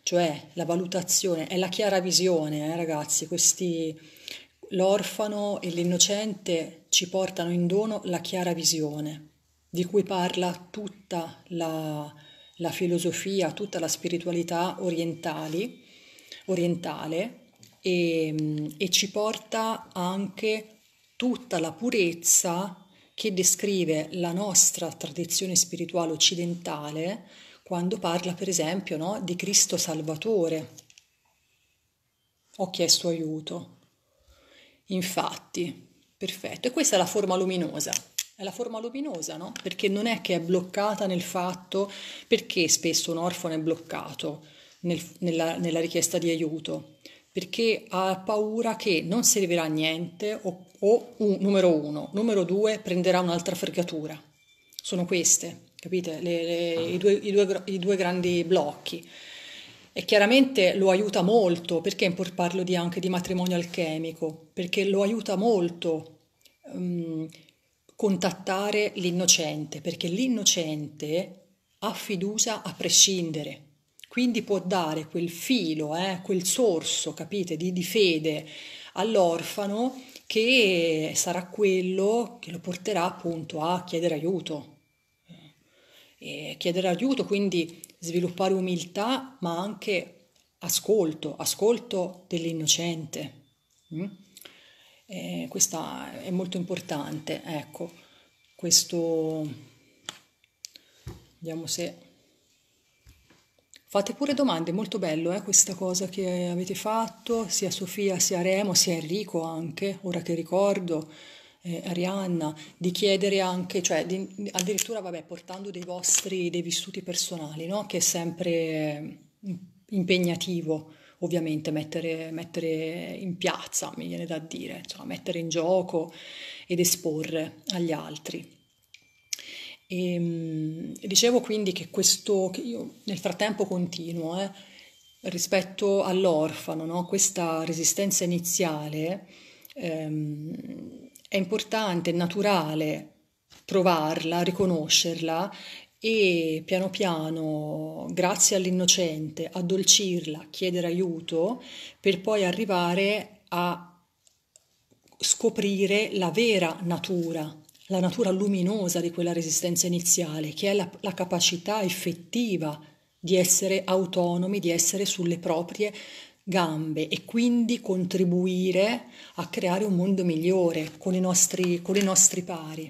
S1: cioè la valutazione, è la chiara visione, eh, ragazzi, questi L'orfano e l'innocente ci portano in dono la chiara visione, di cui parla tutta la, la filosofia, tutta la spiritualità orientale e, e ci porta anche tutta la purezza che descrive la nostra tradizione spirituale occidentale quando parla per esempio no, di Cristo Salvatore. Ho chiesto aiuto, Infatti, perfetto. E questa è la forma luminosa. È la forma luminosa, no? Perché non è che è bloccata nel fatto, perché spesso un orfano è bloccato nel, nella, nella richiesta di aiuto? Perché ha paura che non servirà a niente o, o un, numero uno, numero due prenderà un'altra fregatura. Sono queste, capite, le, le, ah. i, due, i, due, i due grandi blocchi. E chiaramente lo aiuta molto, perché parlo di, anche di matrimonio alchemico? Perché lo aiuta molto um, contattare l'innocente, perché l'innocente ha fiducia a prescindere. Quindi può dare quel filo, eh, quel sorso, capite, di, di fede all'orfano che sarà quello che lo porterà appunto a chiedere aiuto. E chiedere aiuto quindi sviluppare umiltà, ma anche ascolto, ascolto dell'innocente. Mm? Eh, questa è molto importante, ecco, questo, vediamo se, fate pure domande, molto bello eh, questa cosa che avete fatto, sia Sofia, sia Remo, sia Enrico anche, ora che ricordo, eh, Arianna, di chiedere anche, cioè di, addirittura vabbè, portando dei vostri, dei vissuti personali, no? che è sempre eh, impegnativo ovviamente mettere, mettere, in piazza, mi viene da dire, insomma, mettere in gioco ed esporre agli altri. E, ehm, dicevo quindi che questo, che io nel frattempo continuo, eh, rispetto all'orfano, no? questa resistenza iniziale ehm, è importante, è naturale provarla, riconoscerla e piano piano, grazie all'innocente, addolcirla, chiedere aiuto per poi arrivare a scoprire la vera natura, la natura luminosa di quella resistenza iniziale, che è la, la capacità effettiva di essere autonomi, di essere sulle proprie gambe e quindi contribuire a creare un mondo migliore con i nostri, con i nostri pari.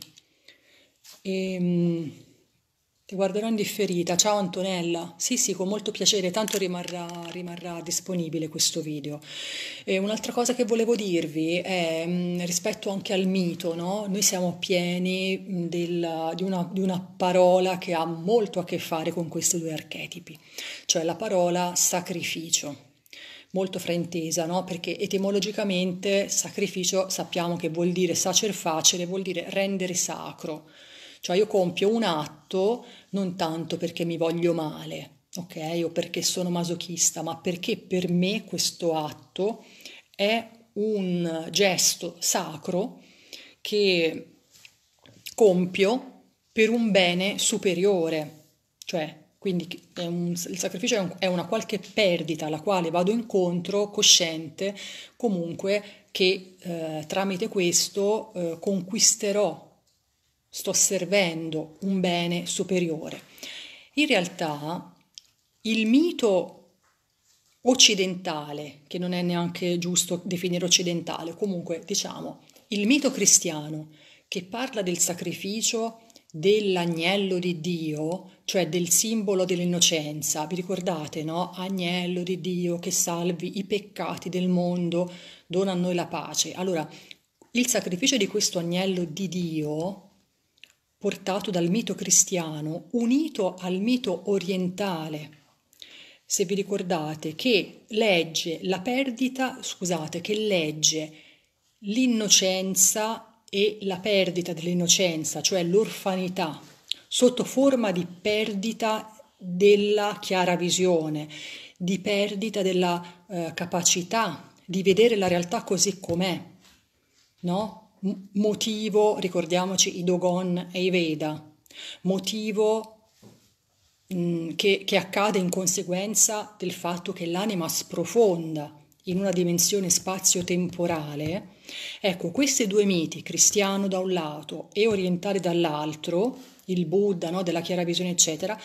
S1: E, ehm, ti guarderò in differita. Ciao Antonella. Sì, sì, con molto piacere, tanto rimarrà, rimarrà disponibile questo video. E eh, un'altra cosa che volevo dirvi è mm, rispetto anche al mito, no? Noi siamo pieni mm, del, di, una, di una parola che ha molto a che fare con questi due archetipi, cioè la parola sacrificio molto fraintesa, no? perché etimologicamente sacrificio sappiamo che vuol dire sacer sacerfacere, vuol dire rendere sacro, cioè io compio un atto non tanto perché mi voglio male, ok, o perché sono masochista, ma perché per me questo atto è un gesto sacro che compio per un bene superiore, cioè quindi un, il sacrificio è, un, è, una qualche perdita alla quale vado incontro, cosciente, comunque che eh, tramite questo eh, conquisterò, sto servendo un bene superiore. In realtà il mito occidentale, che non è neanche giusto definire occidentale, comunque diciamo il mito cristiano che parla del sacrificio dell'agnello di Dio, cioè del simbolo dell'innocenza. Vi ricordate, no? Agnello di Dio che salvi i peccati del mondo, dona a noi la pace. Allora, il sacrificio di questo agnello di Dio, portato dal mito cristiano, unito al mito orientale, se vi ricordate, che legge la perdita, scusate, che legge l'innocenza e la perdita dell'innocenza, cioè l'orfanità, sotto forma di perdita della chiara visione, di perdita della eh, capacità di vedere la realtà così com'è, no? M- motivo, ricordiamoci, i Dogon e i Veda, motivo mh, mm, che, che accade in conseguenza del fatto che l'anima sprofonda in una dimensione spazio-temporale Ecco, questi due miti, cristiano da un lato e orientale dall'altro, il Buddha no, della chiara visione, eccetera,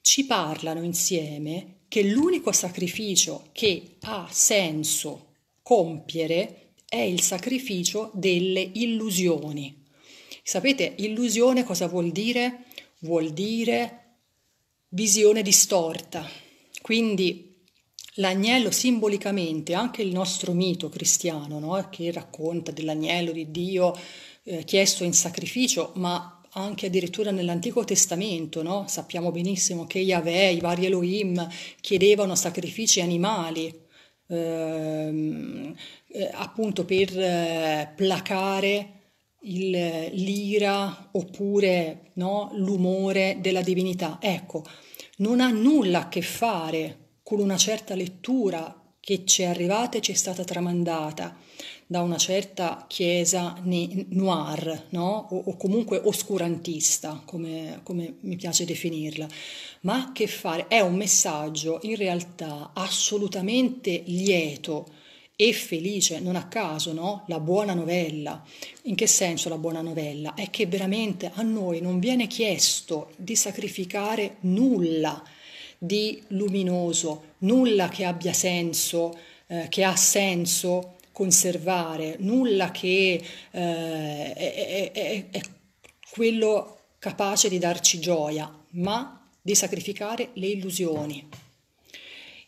S1: ci parlano insieme che l'unico sacrificio che ha senso compiere è il sacrificio delle illusioni. Sapete, illusione cosa vuol dire? Vuol dire visione distorta. Quindi L'agnello simbolicamente, anche il nostro mito cristiano, no? che racconta dell'agnello di Dio eh, chiesto in sacrificio, ma anche addirittura nell'Antico Testamento, no? sappiamo benissimo che Yahweh, i vari Elohim chiedevano sacrifici animali, ehm, eh, appunto per eh, placare il, l'ira oppure no? l'umore della divinità. Ecco, non ha nulla a che fare con con una certa lettura che ci è arrivata e ci è stata tramandata da una certa chiesa noir, no? o, o, comunque oscurantista, come, come mi piace definirla, ma a che fare, è un messaggio in realtà assolutamente lieto, e felice, non a caso, no? La buona novella. In che senso la buona novella? È che veramente a noi non viene chiesto di sacrificare nulla di luminoso, nulla che abbia senso, eh, che ha senso conservare, nulla che eh, è, è, è quello capace di darci gioia, ma di sacrificare le illusioni.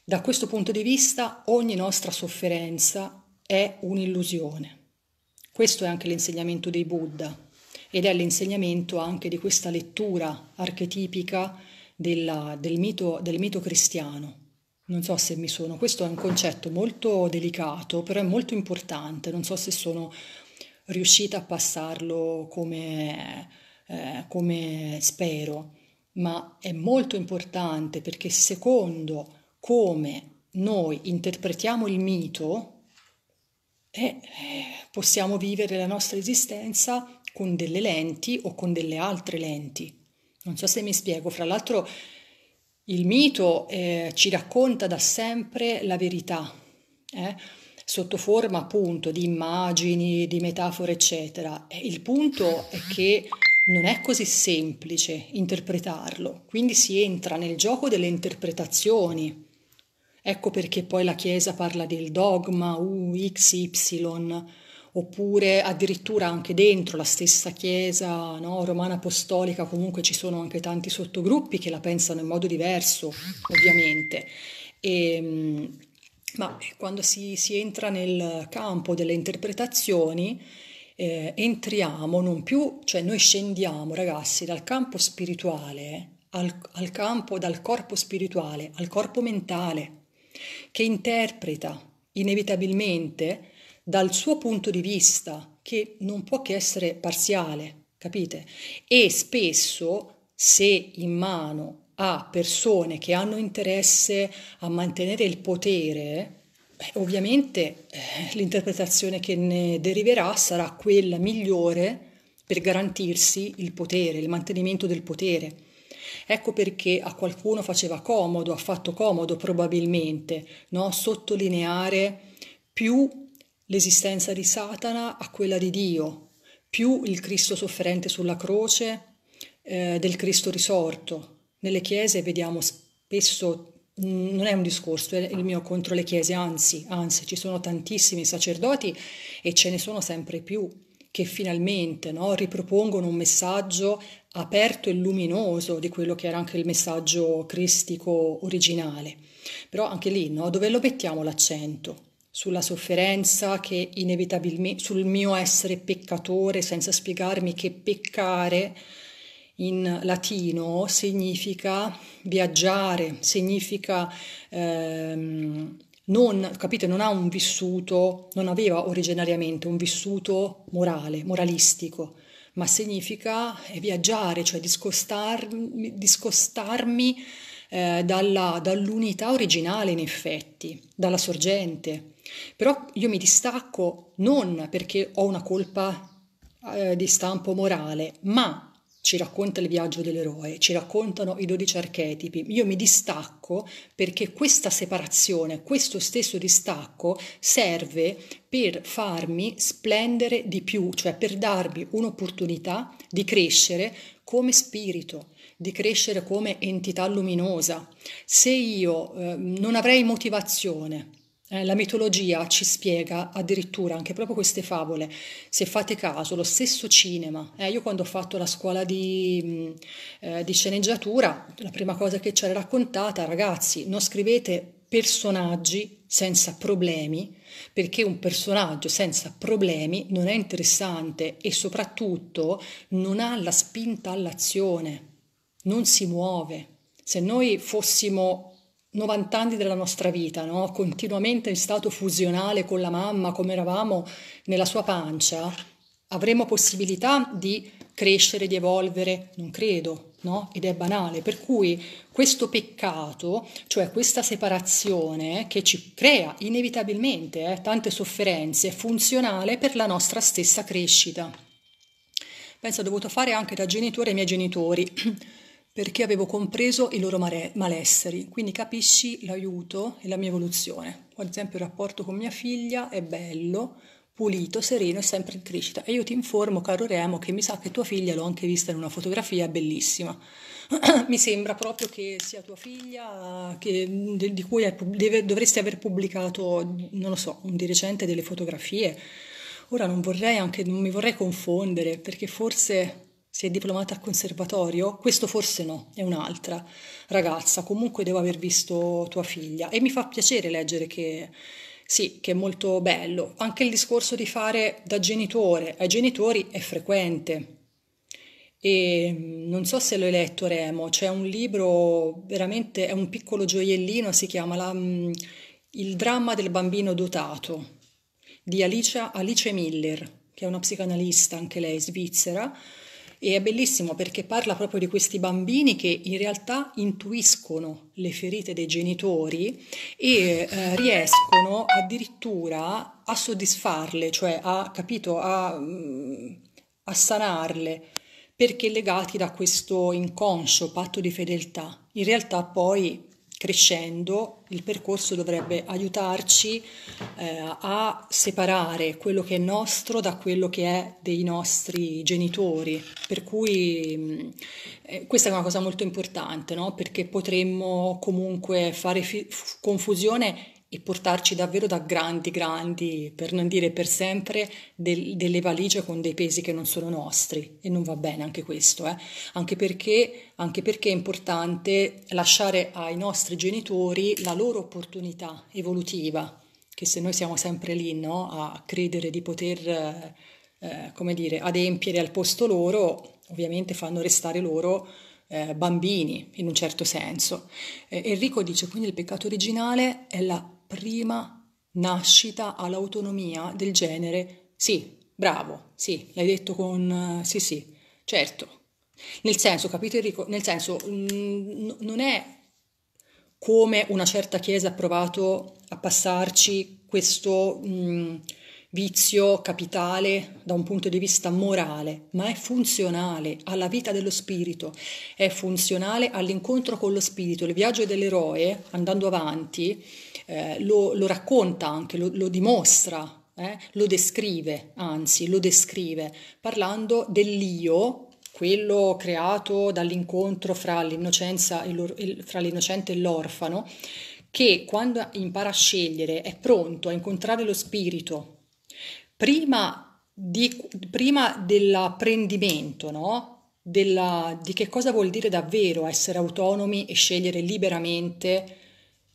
S1: Da questo punto di vista ogni nostra sofferenza è un'illusione. Questo è anche l'insegnamento dei Buddha ed è l'insegnamento anche di questa lettura archetipica della, del, mito, del mito cristiano. Non so se mi sono, questo è un concetto molto delicato, però è molto importante, non so se sono riuscita a passarlo come, eh, come spero, ma è molto importante perché secondo come noi interpretiamo il mito, eh, eh possiamo vivere la nostra esistenza con delle lenti o con delle altre lenti. Non so se mi spiego, fra l'altro il mito eh, ci racconta da sempre la verità, eh? sotto forma appunto di immagini, di metafore, eccetera. Il punto è che non è così semplice interpretarlo, quindi si entra nel gioco delle interpretazioni. Ecco perché poi la Chiesa parla del dogma U, X, Y oppure addirittura anche dentro la stessa chiesa no, romana apostolica, comunque ci sono anche tanti sottogruppi che la pensano in modo diverso, ovviamente. E, ehm, ma quando si, si, entra nel campo delle interpretazioni, eh, entriamo non più, cioè noi scendiamo ragazzi dal campo spirituale al, al campo, dal corpo spirituale al corpo mentale, che interpreta inevitabilmente dal suo punto di vista, che non può che essere parziale, capite? E spesso, se in mano a persone che hanno interesse a mantenere il potere, beh, ovviamente eh, l'interpretazione che ne deriverà sarà quella migliore per garantirsi il potere, il mantenimento del potere. Ecco perché a qualcuno faceva comodo, ha fatto comodo probabilmente, no? sottolineare più l'esistenza di Satana a quella di Dio, più il Cristo sofferente sulla croce eh, del Cristo risorto. Nelle chiese vediamo spesso mm, non è un discorso, è il mio contro le chiese, anzi, anzi, ci sono tantissimi sacerdoti e ce ne sono sempre più che finalmente no, ripropongono un messaggio aperto e luminoso di quello che era anche il messaggio cristico originale. Però anche lì, no, dove lo mettiamo l'accento? sulla sofferenza che inevitabilmente, sul mio essere peccatore senza spiegarmi che peccare in latino significa viaggiare, significa ehm, non, capite, non ha un vissuto, non aveva originariamente un vissuto morale, moralistico, ma significa eh, viaggiare, cioè discostarmi, discostarmi eh, dalla, dall'unità originale in effetti, dalla sorgente. Però io mi distacco non perché ho una colpa eh, di stampo morale, ma ci racconta il viaggio dell'eroe, ci raccontano i dodici archetipi. Io mi distacco perché questa separazione, questo stesso distacco serve per farmi splendere di più, cioè per darmi un'opportunità di crescere come spirito, di crescere come entità luminosa. Se io eh, non avrei motivazione eh, la mitologia ci spiega addirittura anche proprio queste favole. Se fate caso, lo stesso cinema. Eh, io quando ho fatto la scuola di, mm, eh, di sceneggiatura, la prima cosa che ci era raccontata, ragazzi, non scrivete personaggi senza problemi, perché un personaggio senza problemi non è interessante e soprattutto non ha la spinta all'azione, non si muove. Se noi fossimo 90 anni della nostra vita, no? continuamente in stato fusionale con la mamma, come eravamo nella sua pancia, avremo possibilità di crescere, di evolvere? Non credo, no? Ed è banale. Per cui questo peccato, cioè questa separazione che ci crea inevitabilmente eh, tante sofferenze, è funzionale per la nostra stessa crescita. Penso ho dovuto fare anche da genitore ai miei genitori. perché avevo compreso i loro mare- malesseri, quindi capisci l'aiuto e la mia evoluzione. Ad esempio il rapporto con mia figlia è bello, pulito, sereno e sempre in crescita. E io ti informo, caro Remo, che mi sa che tua figlia l'ho anche vista in una fotografia, è bellissima. mi sembra proprio che sia tua figlia, che, di cui è, deve, dovresti aver pubblicato, non lo so, di recente delle fotografie. Ora non vorrei anche, non mi vorrei confondere, perché forse si è diplomata al conservatorio? Questo forse no, è un'altra ragazza, comunque devo aver visto tua figlia e mi fa piacere leggere che sì, che è molto bello. Anche il discorso di fare da genitore ai genitori è frequente. E mm, non so se l'hai letto Remo, c'è un libro veramente, è un piccolo gioiellino, si chiama la, mm, Il dramma del bambino dotato di Alicia, Alice Miller, che è una psicanalista, anche lei svizzera, e è bellissimo perché parla proprio di questi bambini che in realtà intuiscono le ferite dei genitori e eh, riescono addirittura a soddisfarle, cioè a, capito, a, mm, a sanarle perché legati da questo inconscio patto di fedeltà. In realtà poi crescendo il percorso dovrebbe aiutarci eh, a separare quello che è nostro da quello che è dei nostri genitori. Per cui mm, eh, questa è una cosa molto importante, no? perché potremmo comunque fare fi- confusione e portarci davvero da grandi, grandi, per non dire per sempre, del, delle valigie con dei pesi che non sono nostri e non va bene anche questo, eh? anche, perché, anche perché è importante lasciare ai nostri genitori la loro opportunità evolutiva, che se noi siamo sempre lì no? a credere di poter, eh, eh come dire, adempiere al posto loro, ovviamente fanno restare loro eh, bambini in un certo senso. Eh, Enrico dice quindi il peccato originale è la prima nascita all'autonomia del genere. Sì, bravo, sì, l'hai detto con eh, sì, sì, certo. Nel senso, capite Enrico? Nel senso, mh, mm, non è come una certa chiesa ha provato a passarci questo mh, mm, vizio capitale da un punto di vista morale, ma è funzionale alla vita dello spirito, è funzionale all'incontro con lo spirito. Il viaggio dell'eroe, andando avanti, eh, lo, lo, racconta anche, lo, lo dimostra, eh? lo descrive, anzi lo descrive, parlando dell'io quello creato dall'incontro fra, l'innocenza e l'or- fra l'innocente e l'orfano, che quando impara a scegliere è pronto a incontrare lo spirito prima, di, prima dell'apprendimento, no? Della, di che cosa vuol dire davvero essere autonomi e scegliere liberamente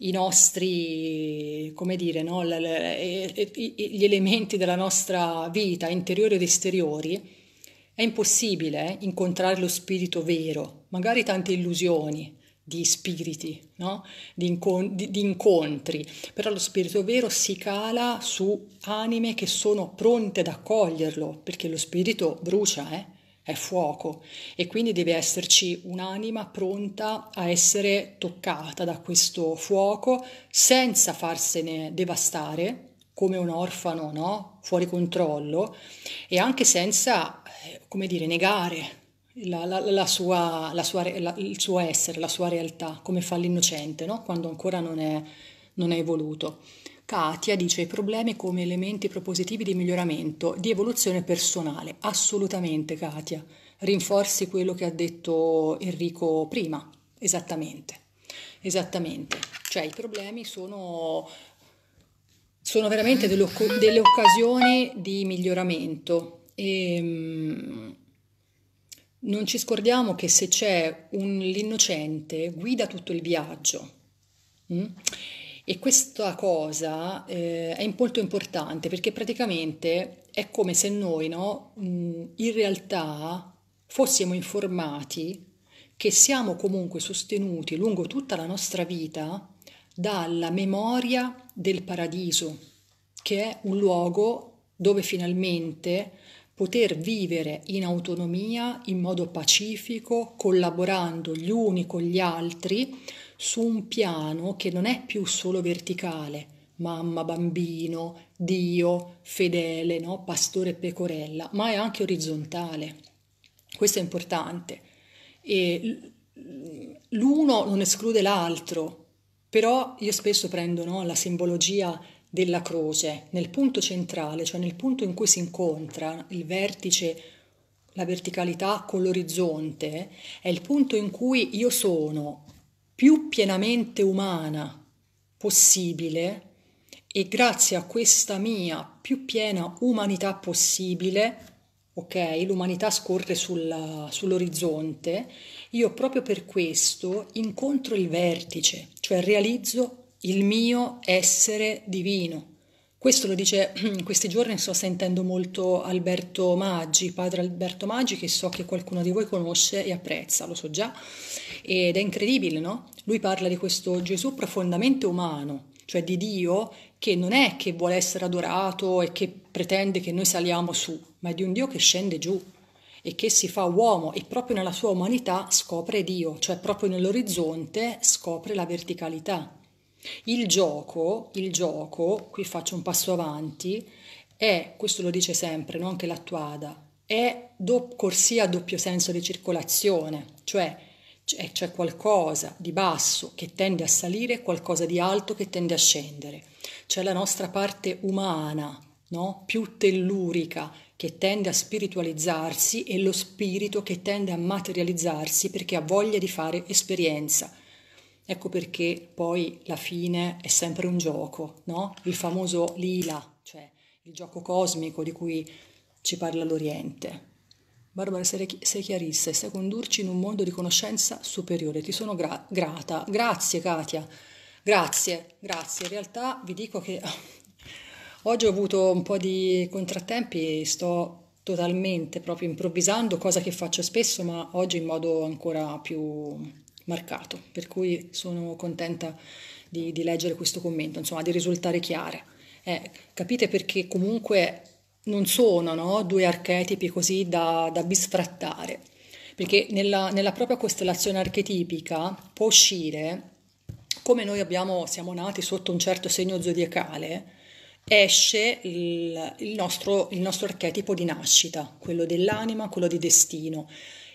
S1: i nostri, come dire, no? le, le, gli elementi della nostra vita, interiori ed esteriori, è impossibile incontrare lo spirito vero, magari tante illusioni di spiriti, no? di, incon- di, di incontri, però lo spirito vero si cala su anime che sono pronte ad accoglierlo, perché lo spirito brucia, eh? è fuoco e quindi deve esserci un'anima pronta a essere toccata da questo fuoco senza farsene devastare come un orfano, no? fuori controllo e anche senza, eh, come dire, negare la, la, la sua, sua, il suo essere, la sua realtà, come fa l'innocente no? quando ancora non è, non è evoluto. Katia dice i problemi come elementi propositivi di miglioramento, di evoluzione personale. Assolutamente, Katia. Rinforzi quello che ha detto Enrico prima. Esattamente. Esattamente. Cioè i problemi sono, sono veramente delle, delle, occasioni di miglioramento. E, ehm, non ci scordiamo che se c'è un, l'innocente guida tutto il viaggio. Mm? E questa cosa eh, è molto importante perché praticamente è come se noi no, in realtà fossimo informati che siamo comunque sostenuti lungo tutta la nostra vita dalla memoria del paradiso, che è un luogo dove finalmente poter vivere in autonomia, in modo pacifico, collaborando gli uni con gli altri, su un piano che non è più solo verticale, mamma, bambino, Dio, fedele, no? pastore pecorella, ma è anche orizzontale. Questo è importante. E l'uno non esclude l'altro, però io spesso prendo no, la simbologia della croce nel punto centrale, cioè nel punto in cui si incontra il vertice, la verticalità con l'orizzonte, è il punto in cui io sono più pienamente umana possibile e grazie a questa mia più piena umanità possibile, ok, l'umanità scorre sulla, sull'orizzonte, io proprio per questo incontro il vertice, cioè realizzo il mio essere divino. Questo lo dice in questi giorni, sto sentendo molto Alberto Maggi, padre Alberto Maggi, che so che qualcuno di voi conosce e apprezza, lo so già. Ed è incredibile, no? Lui parla di questo Gesù profondamente umano, cioè di Dio che non è che vuole essere adorato e che pretende che noi saliamo su, ma è di un Dio che scende giù e che si fa uomo e proprio nella sua umanità scopre Dio, cioè proprio nell'orizzonte scopre la verticalità. Il gioco, il gioco, qui faccio un passo avanti, è, questo lo dice sempre, no? anche l'attuada, è do- corsia a doppio senso di circolazione, cioè c'è, eh, c'è qualcosa di basso che tende a salire e qualcosa di alto che tende a scendere. C'è la nostra parte umana, no? più tellurica, che tende a spiritualizzarsi e lo spirito che tende a materializzarsi perché ha voglia di fare esperienza. Ecco perché poi la fine è sempre un gioco, no? il famoso lila, cioè il gioco cosmico di cui ci parla l'Oriente. Barbara sei chiarissima e sai condurci in un mondo di conoscenza superiore. Ti sono gra- grata. Grazie Katia. Grazie, grazie. In realtà vi dico che oggi ho avuto un po' di contrattempi e sto totalmente proprio improvvisando, cosa che faccio spesso, ma oggi in modo ancora più marcato. Per cui sono contenta di, di leggere questo commento, insomma, di risultare chiare. Eh, capite perché comunque non sono no? due archetipi così da, da bisfrattare, perché nella, nella, propria costellazione archetipica può uscire, come noi abbiamo, siamo nati sotto un certo segno zodiacale, esce il, il, nostro, il nostro archetipo di nascita, quello dell'anima, quello di destino.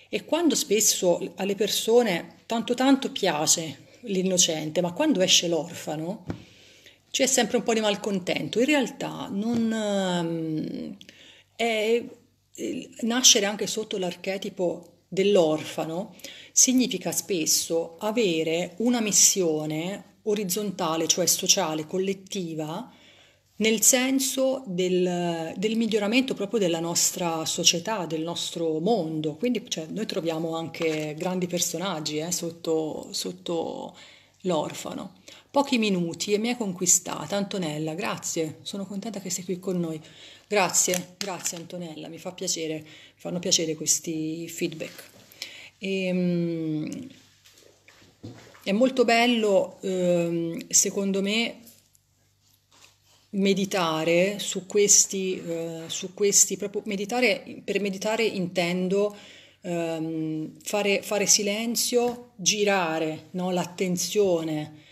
S1: E quando spesso alle persone tanto tanto piace l'innocente, ma quando esce l'orfano, c'è sempre un po' di malcontento. In realtà non, ehm, è, nascere anche sotto l'archetipo dell'orfano significa spesso avere una missione orizzontale, cioè sociale, collettiva, nel senso del, del, miglioramento proprio della nostra società, del nostro mondo. Quindi cioè, noi troviamo anche grandi personaggi eh, sotto, sotto l'orfano pochi minuti e mi ha conquistata. Antonella, grazie, sono contenta che sei qui con noi. Grazie, grazie Antonella, mi fa piacere, mi fanno piacere questi feedback. E, ehm, è molto bello, ehm, secondo me, meditare su questi, eh, su questi proprio meditare, per meditare intendo... Ehm, fare, fare, silenzio, girare no? l'attenzione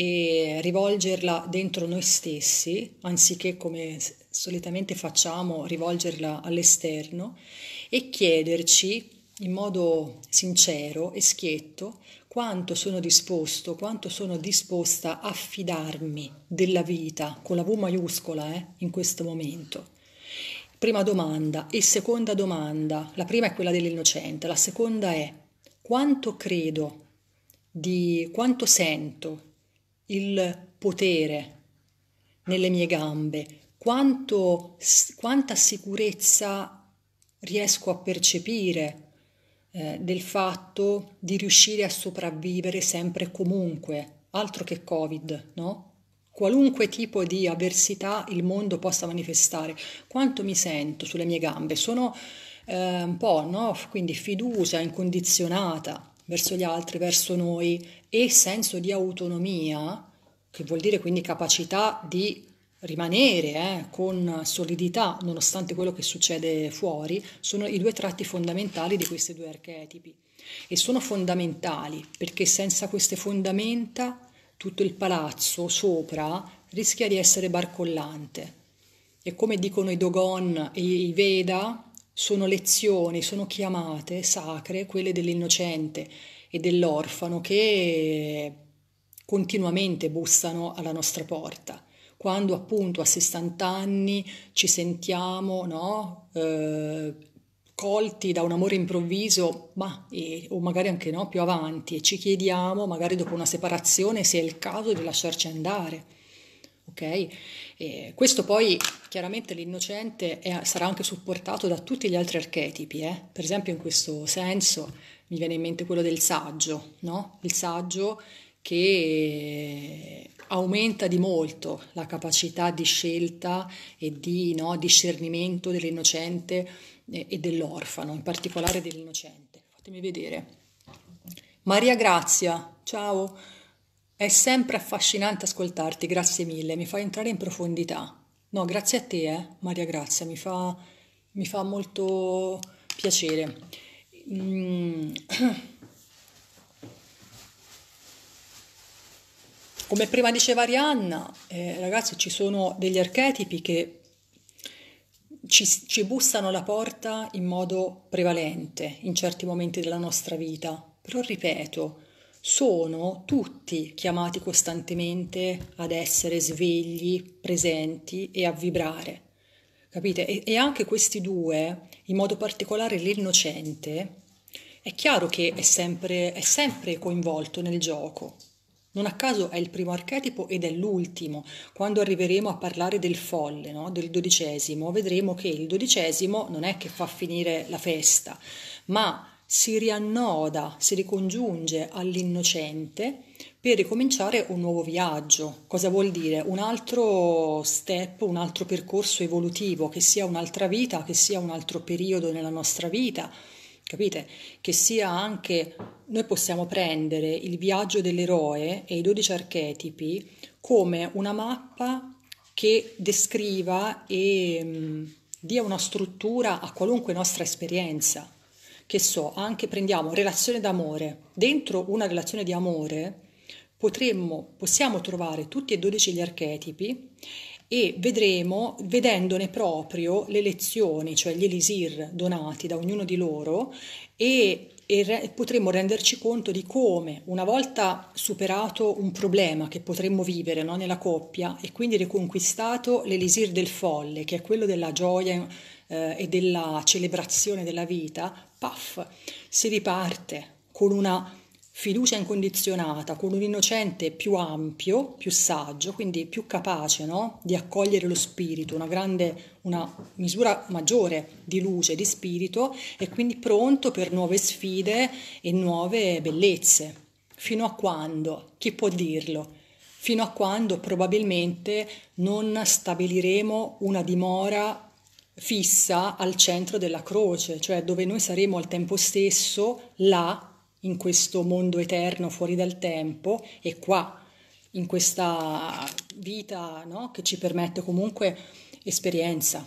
S1: e rivolgerla dentro noi stessi, anziché come solitamente facciamo rivolgerla all'esterno, e chiederci in modo sincero e schietto quanto sono disposto, quanto sono disposta a fidarmi della vita, con la V maiuscola eh, in questo momento. Prima domanda e seconda domanda, la prima è quella dell'innocente, la seconda è quanto credo, di quanto sento il potere nelle mie gambe, quanto, quanta sicurezza riesco a percepire eh, del fatto di riuscire a sopravvivere sempre e comunque, altro che Covid, no? Qualunque tipo di avversità il mondo possa manifestare, quanto mi sento sulle mie gambe? Sono eh, un po', no? Quindi fiducia incondizionata, verso gli altri, verso noi e senso di autonomia, che vuol dire quindi capacità di rimanere eh, con solidità nonostante quello che succede fuori, sono i due tratti fondamentali di questi due archetipi e sono fondamentali perché senza queste fondamenta tutto il palazzo sopra rischia di essere barcollante. E come dicono i Dogon e i Veda, sono lezioni, sono chiamate sacre, quelle dell'innocente e dell'orfano che continuamente bussano alla nostra porta. Quando appunto a 60 anni ci sentiamo no, eh, colti da un amore improvviso, ma, e, o magari anche no, più avanti, e ci chiediamo, magari dopo una separazione, se è il caso di lasciarci andare ok? Eh, questo poi chiaramente l'innocente è, sarà anche supportato da tutti gli altri archetipi, eh? per esempio in questo senso mi viene in mente quello del saggio, no? il saggio che aumenta di molto la capacità di scelta e di no, discernimento dell'innocente e dell'orfano, in particolare dell'innocente. Fatemi vedere. Maria Grazia, ciao. È sempre affascinante ascoltarti, grazie mille, mi fa entrare in profondità. No, grazie a te, eh, Maria Grazia, mi fa, mi fa molto piacere. Mm. Come prima diceva Arianna, eh, ragazzi, ci sono degli archetipi che ci, ci bussano alla porta in modo prevalente in certi momenti della nostra vita. Però ripeto, sono tutti chiamati costantemente ad essere svegli, presenti e a vibrare. Capite? E, e anche questi due, in modo particolare l'innocente, è chiaro che è sempre, è sempre coinvolto nel gioco, non a caso è il primo archetipo ed è l'ultimo. Quando arriveremo a parlare del folle, no? del dodicesimo, vedremo che il dodicesimo non è che fa finire la festa, ma si riannoda, si ricongiunge all'innocente per ricominciare un nuovo viaggio. Cosa vuol dire? Un altro step, un altro percorso evolutivo, che sia un'altra vita, che sia un altro periodo nella nostra vita, capite? Che sia anche noi possiamo prendere il viaggio dell'eroe e i dodici archetipi come una mappa che descriva e mh, mm, dia una struttura a qualunque nostra esperienza che so, anche prendiamo relazione d'amore, dentro una relazione di amore potremmo, possiamo trovare tutti e dodici gli archetipi e vedremo, vedendone proprio le lezioni, cioè gli elisir donati da ognuno di loro e, e re, potremo renderci conto di come una volta superato un problema che potremmo vivere no, nella coppia e quindi riconquistato l'elisir del folle, che è quello della gioia eh, e della celebrazione della vita, paf, si riparte con una fiducia incondizionata, con un innocente più ampio, più saggio, quindi più capace no? di accogliere lo spirito, una grande, una misura maggiore di luce, di spirito e quindi pronto per nuove sfide e nuove bellezze. Fino a quando? Chi può dirlo? Fino a quando probabilmente non stabiliremo una dimora fissa al centro della croce, cioè dove noi saremo al tempo stesso là, in questo mondo eterno fuori dal tempo, e qua, in questa vita no? che ci permette comunque esperienza.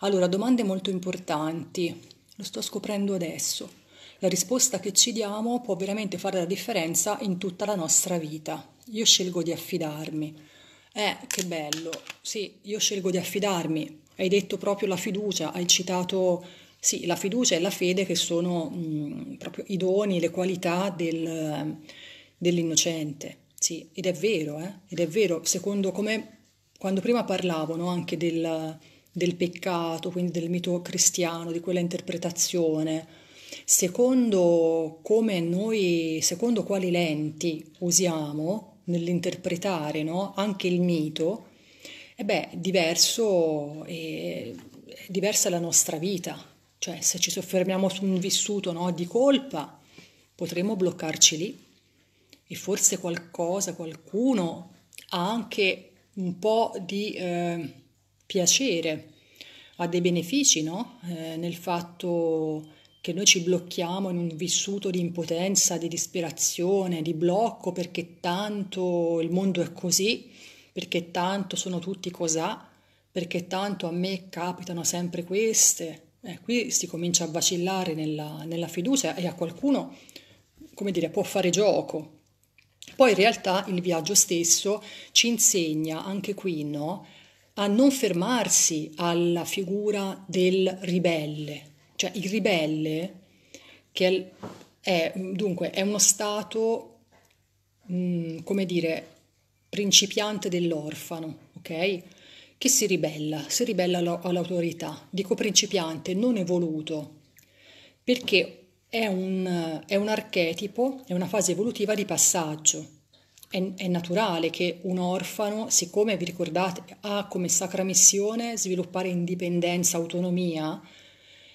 S1: Allora, domande molto importanti, lo sto scoprendo adesso. La risposta che ci diamo può veramente fare la differenza in tutta la nostra vita. Io scelgo di affidarmi. Eh, che bello. Sì, io scelgo di affidarmi, hai detto proprio la fiducia, hai citato sì, la fiducia e la fede che sono mh, mm, proprio i doni, le qualità del, dell'innocente. Sì, ed è vero, eh? ed è vero, secondo come quando prima parlavo no, anche del, del peccato, quindi del mito cristiano, di quella interpretazione, secondo come noi, secondo quali lenti usiamo nell'interpretare no, anche il mito, e eh beh, diverso, è, è diversa la nostra vita, cioè se ci soffermiamo su un vissuto no, di colpa, potremmo bloccarci lì e forse qualcosa, qualcuno ha anche un po' di eh, piacere, ha dei benefici no? eh, nel fatto che noi ci blocchiamo in un vissuto di impotenza, di disperazione, di blocco perché tanto il mondo è così perché tanto sono tutti cos'ha, perché tanto a me capitano sempre queste. Eh, qui si comincia a vacillare nella, nella fiducia e a qualcuno, come dire, può fare gioco. Poi in realtà il viaggio stesso ci insegna anche qui, no? a non fermarsi alla figura del ribelle. Cioè il ribelle, che è, è dunque, è uno stato, mh, mm, come dire, principiante dell'orfano, ok? Che si ribella, si ribella all'autorità. Dico principiante, non evoluto, perché è un, è un archetipo, è una fase evolutiva di passaggio. È, è naturale che un orfano, siccome vi ricordate, ha come sacra missione sviluppare indipendenza, autonomia,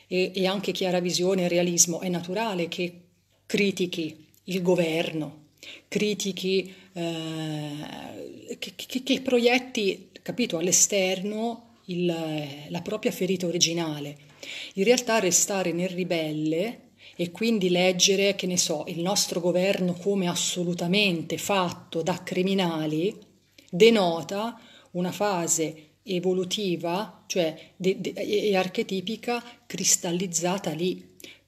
S1: e, e, anche chiara visione e realismo, è naturale che critichi il governo, critichi, eh, che, che, che, proietti, capito, all'esterno il, la propria ferita originale. In realtà restare nel ribelle e quindi leggere, che ne so, il nostro governo come assolutamente fatto da criminali, denota una fase evolutiva, cioè de- de- e archetipica cristallizzata lì.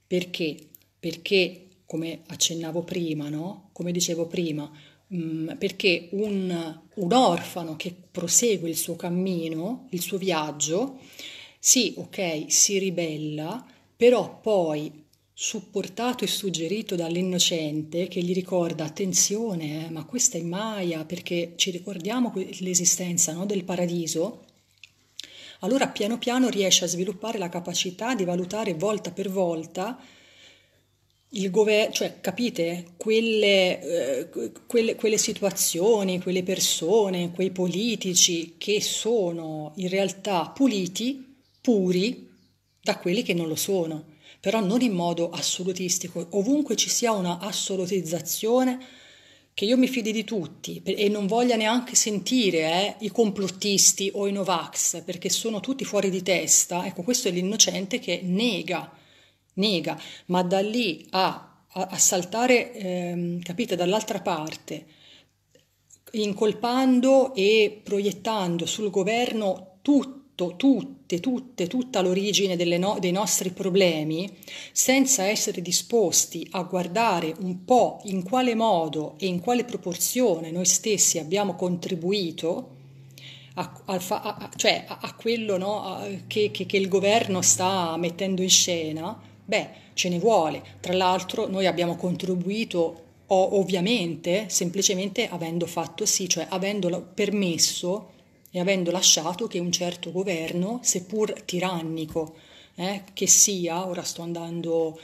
S1: Perché? Perché, come accennavo prima, no? come dicevo prima, mm, perché un, un orfano che prosegue il suo cammino, il suo viaggio, sì, ok, si ribella, però poi supportato e suggerito dall'innocente che gli ricorda attenzione, eh, ma questa è Maya perché ci ricordiamo l'esistenza no, del paradiso, allora piano piano riesce a sviluppare la capacità di valutare volta per volta il governo, cioè capite, quelle, eh, quelle, quelle, situazioni, quelle persone, quei politici che sono in realtà puliti, puri da quelli che non lo sono, però non in modo assolutistico, ovunque ci sia una assolutizzazione che io mi fidi di tutti e non voglia neanche sentire eh, i complottisti o i Novax perché sono tutti fuori di testa, ecco questo è l'innocente che nega nega, ma da lì a, a, a saltare, ehm, capite, dall'altra parte, incolpando e proiettando sul governo tutto, tutte, tutte, tutta l'origine no, dei nostri problemi, senza essere disposti a guardare un po' in quale modo e in quale proporzione noi stessi abbiamo contribuito a, a, a, cioè a quello no, che, che, che il governo sta mettendo in scena, Beh, ce ne vuole. Tra l'altro noi abbiamo contribuito ovviamente semplicemente avendo fatto sì, cioè avendo permesso e avendo lasciato che un certo governo, seppur tirannico eh, che sia, ora sto andando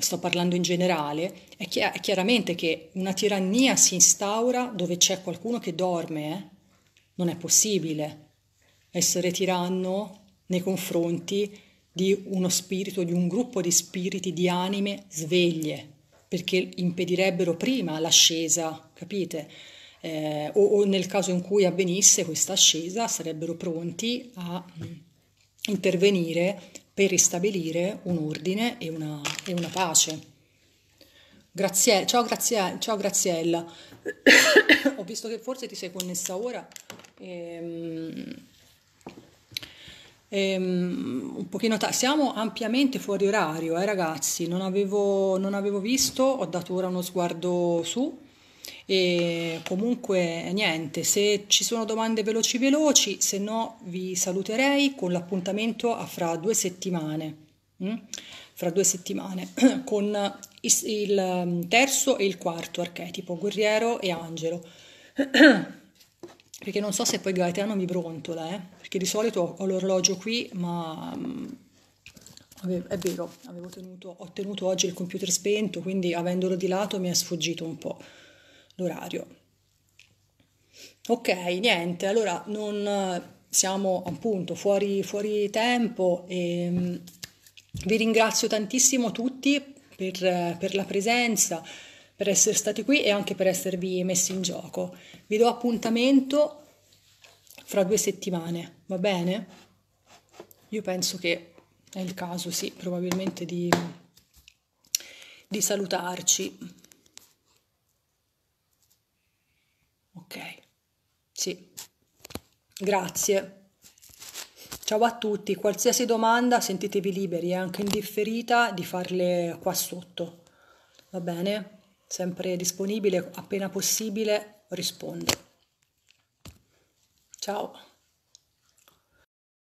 S1: sto parlando in generale, è, chi- è, chiaramente che una tirannia si instaura dove c'è qualcuno che dorme. Eh? Non è possibile essere tiranno nei confronti di uno spirito, di un gruppo di spiriti, di anime sveglie, perché impedirebbero prima l'ascesa, capite? Eh, o, o, nel caso in cui avvenisse questa ascesa sarebbero pronti a mm, intervenire per ristabilire un ordine e una, e una pace. Grazie, ciao, Grazie, ciao Graziella, ho visto che forse ti sei connessa ora. Ehm ehm, un pochino tardi. Siamo ampiamente fuori orario, eh, ragazzi. Non avevo, non avevo visto, ho dato ora uno sguardo su. E comunque eh, niente, se ci sono domande veloci veloci, se no vi saluterei con l'appuntamento a fra due settimane. Mm? Fra due settimane con il mm, terzo e il quarto archetipo, guerriero e angelo. perché non so se poi Gaetano mi brontola, eh? perché di solito ho l'orologio qui, ma mm, è vero, tenuto, ho tenuto oggi il computer spento, quindi avendolo di lato mi è sfuggito un po' l'orario. Ok, niente, allora non siamo appunto fuori, fuori tempo e mm, vi ringrazio tantissimo tutti per, per la presenza per essere stati qui e anche per esservi messi in gioco. Vi do appuntamento fra due settimane, va bene? Io penso che è il caso, sì, probabilmente di, di salutarci. Ok, sì. Grazie. Ciao a tutti, qualsiasi domanda sentitevi liberi, è anche indifferita di farle qua sotto. Va bene? sempre disponibile, appena possibile rispondo. Ciao!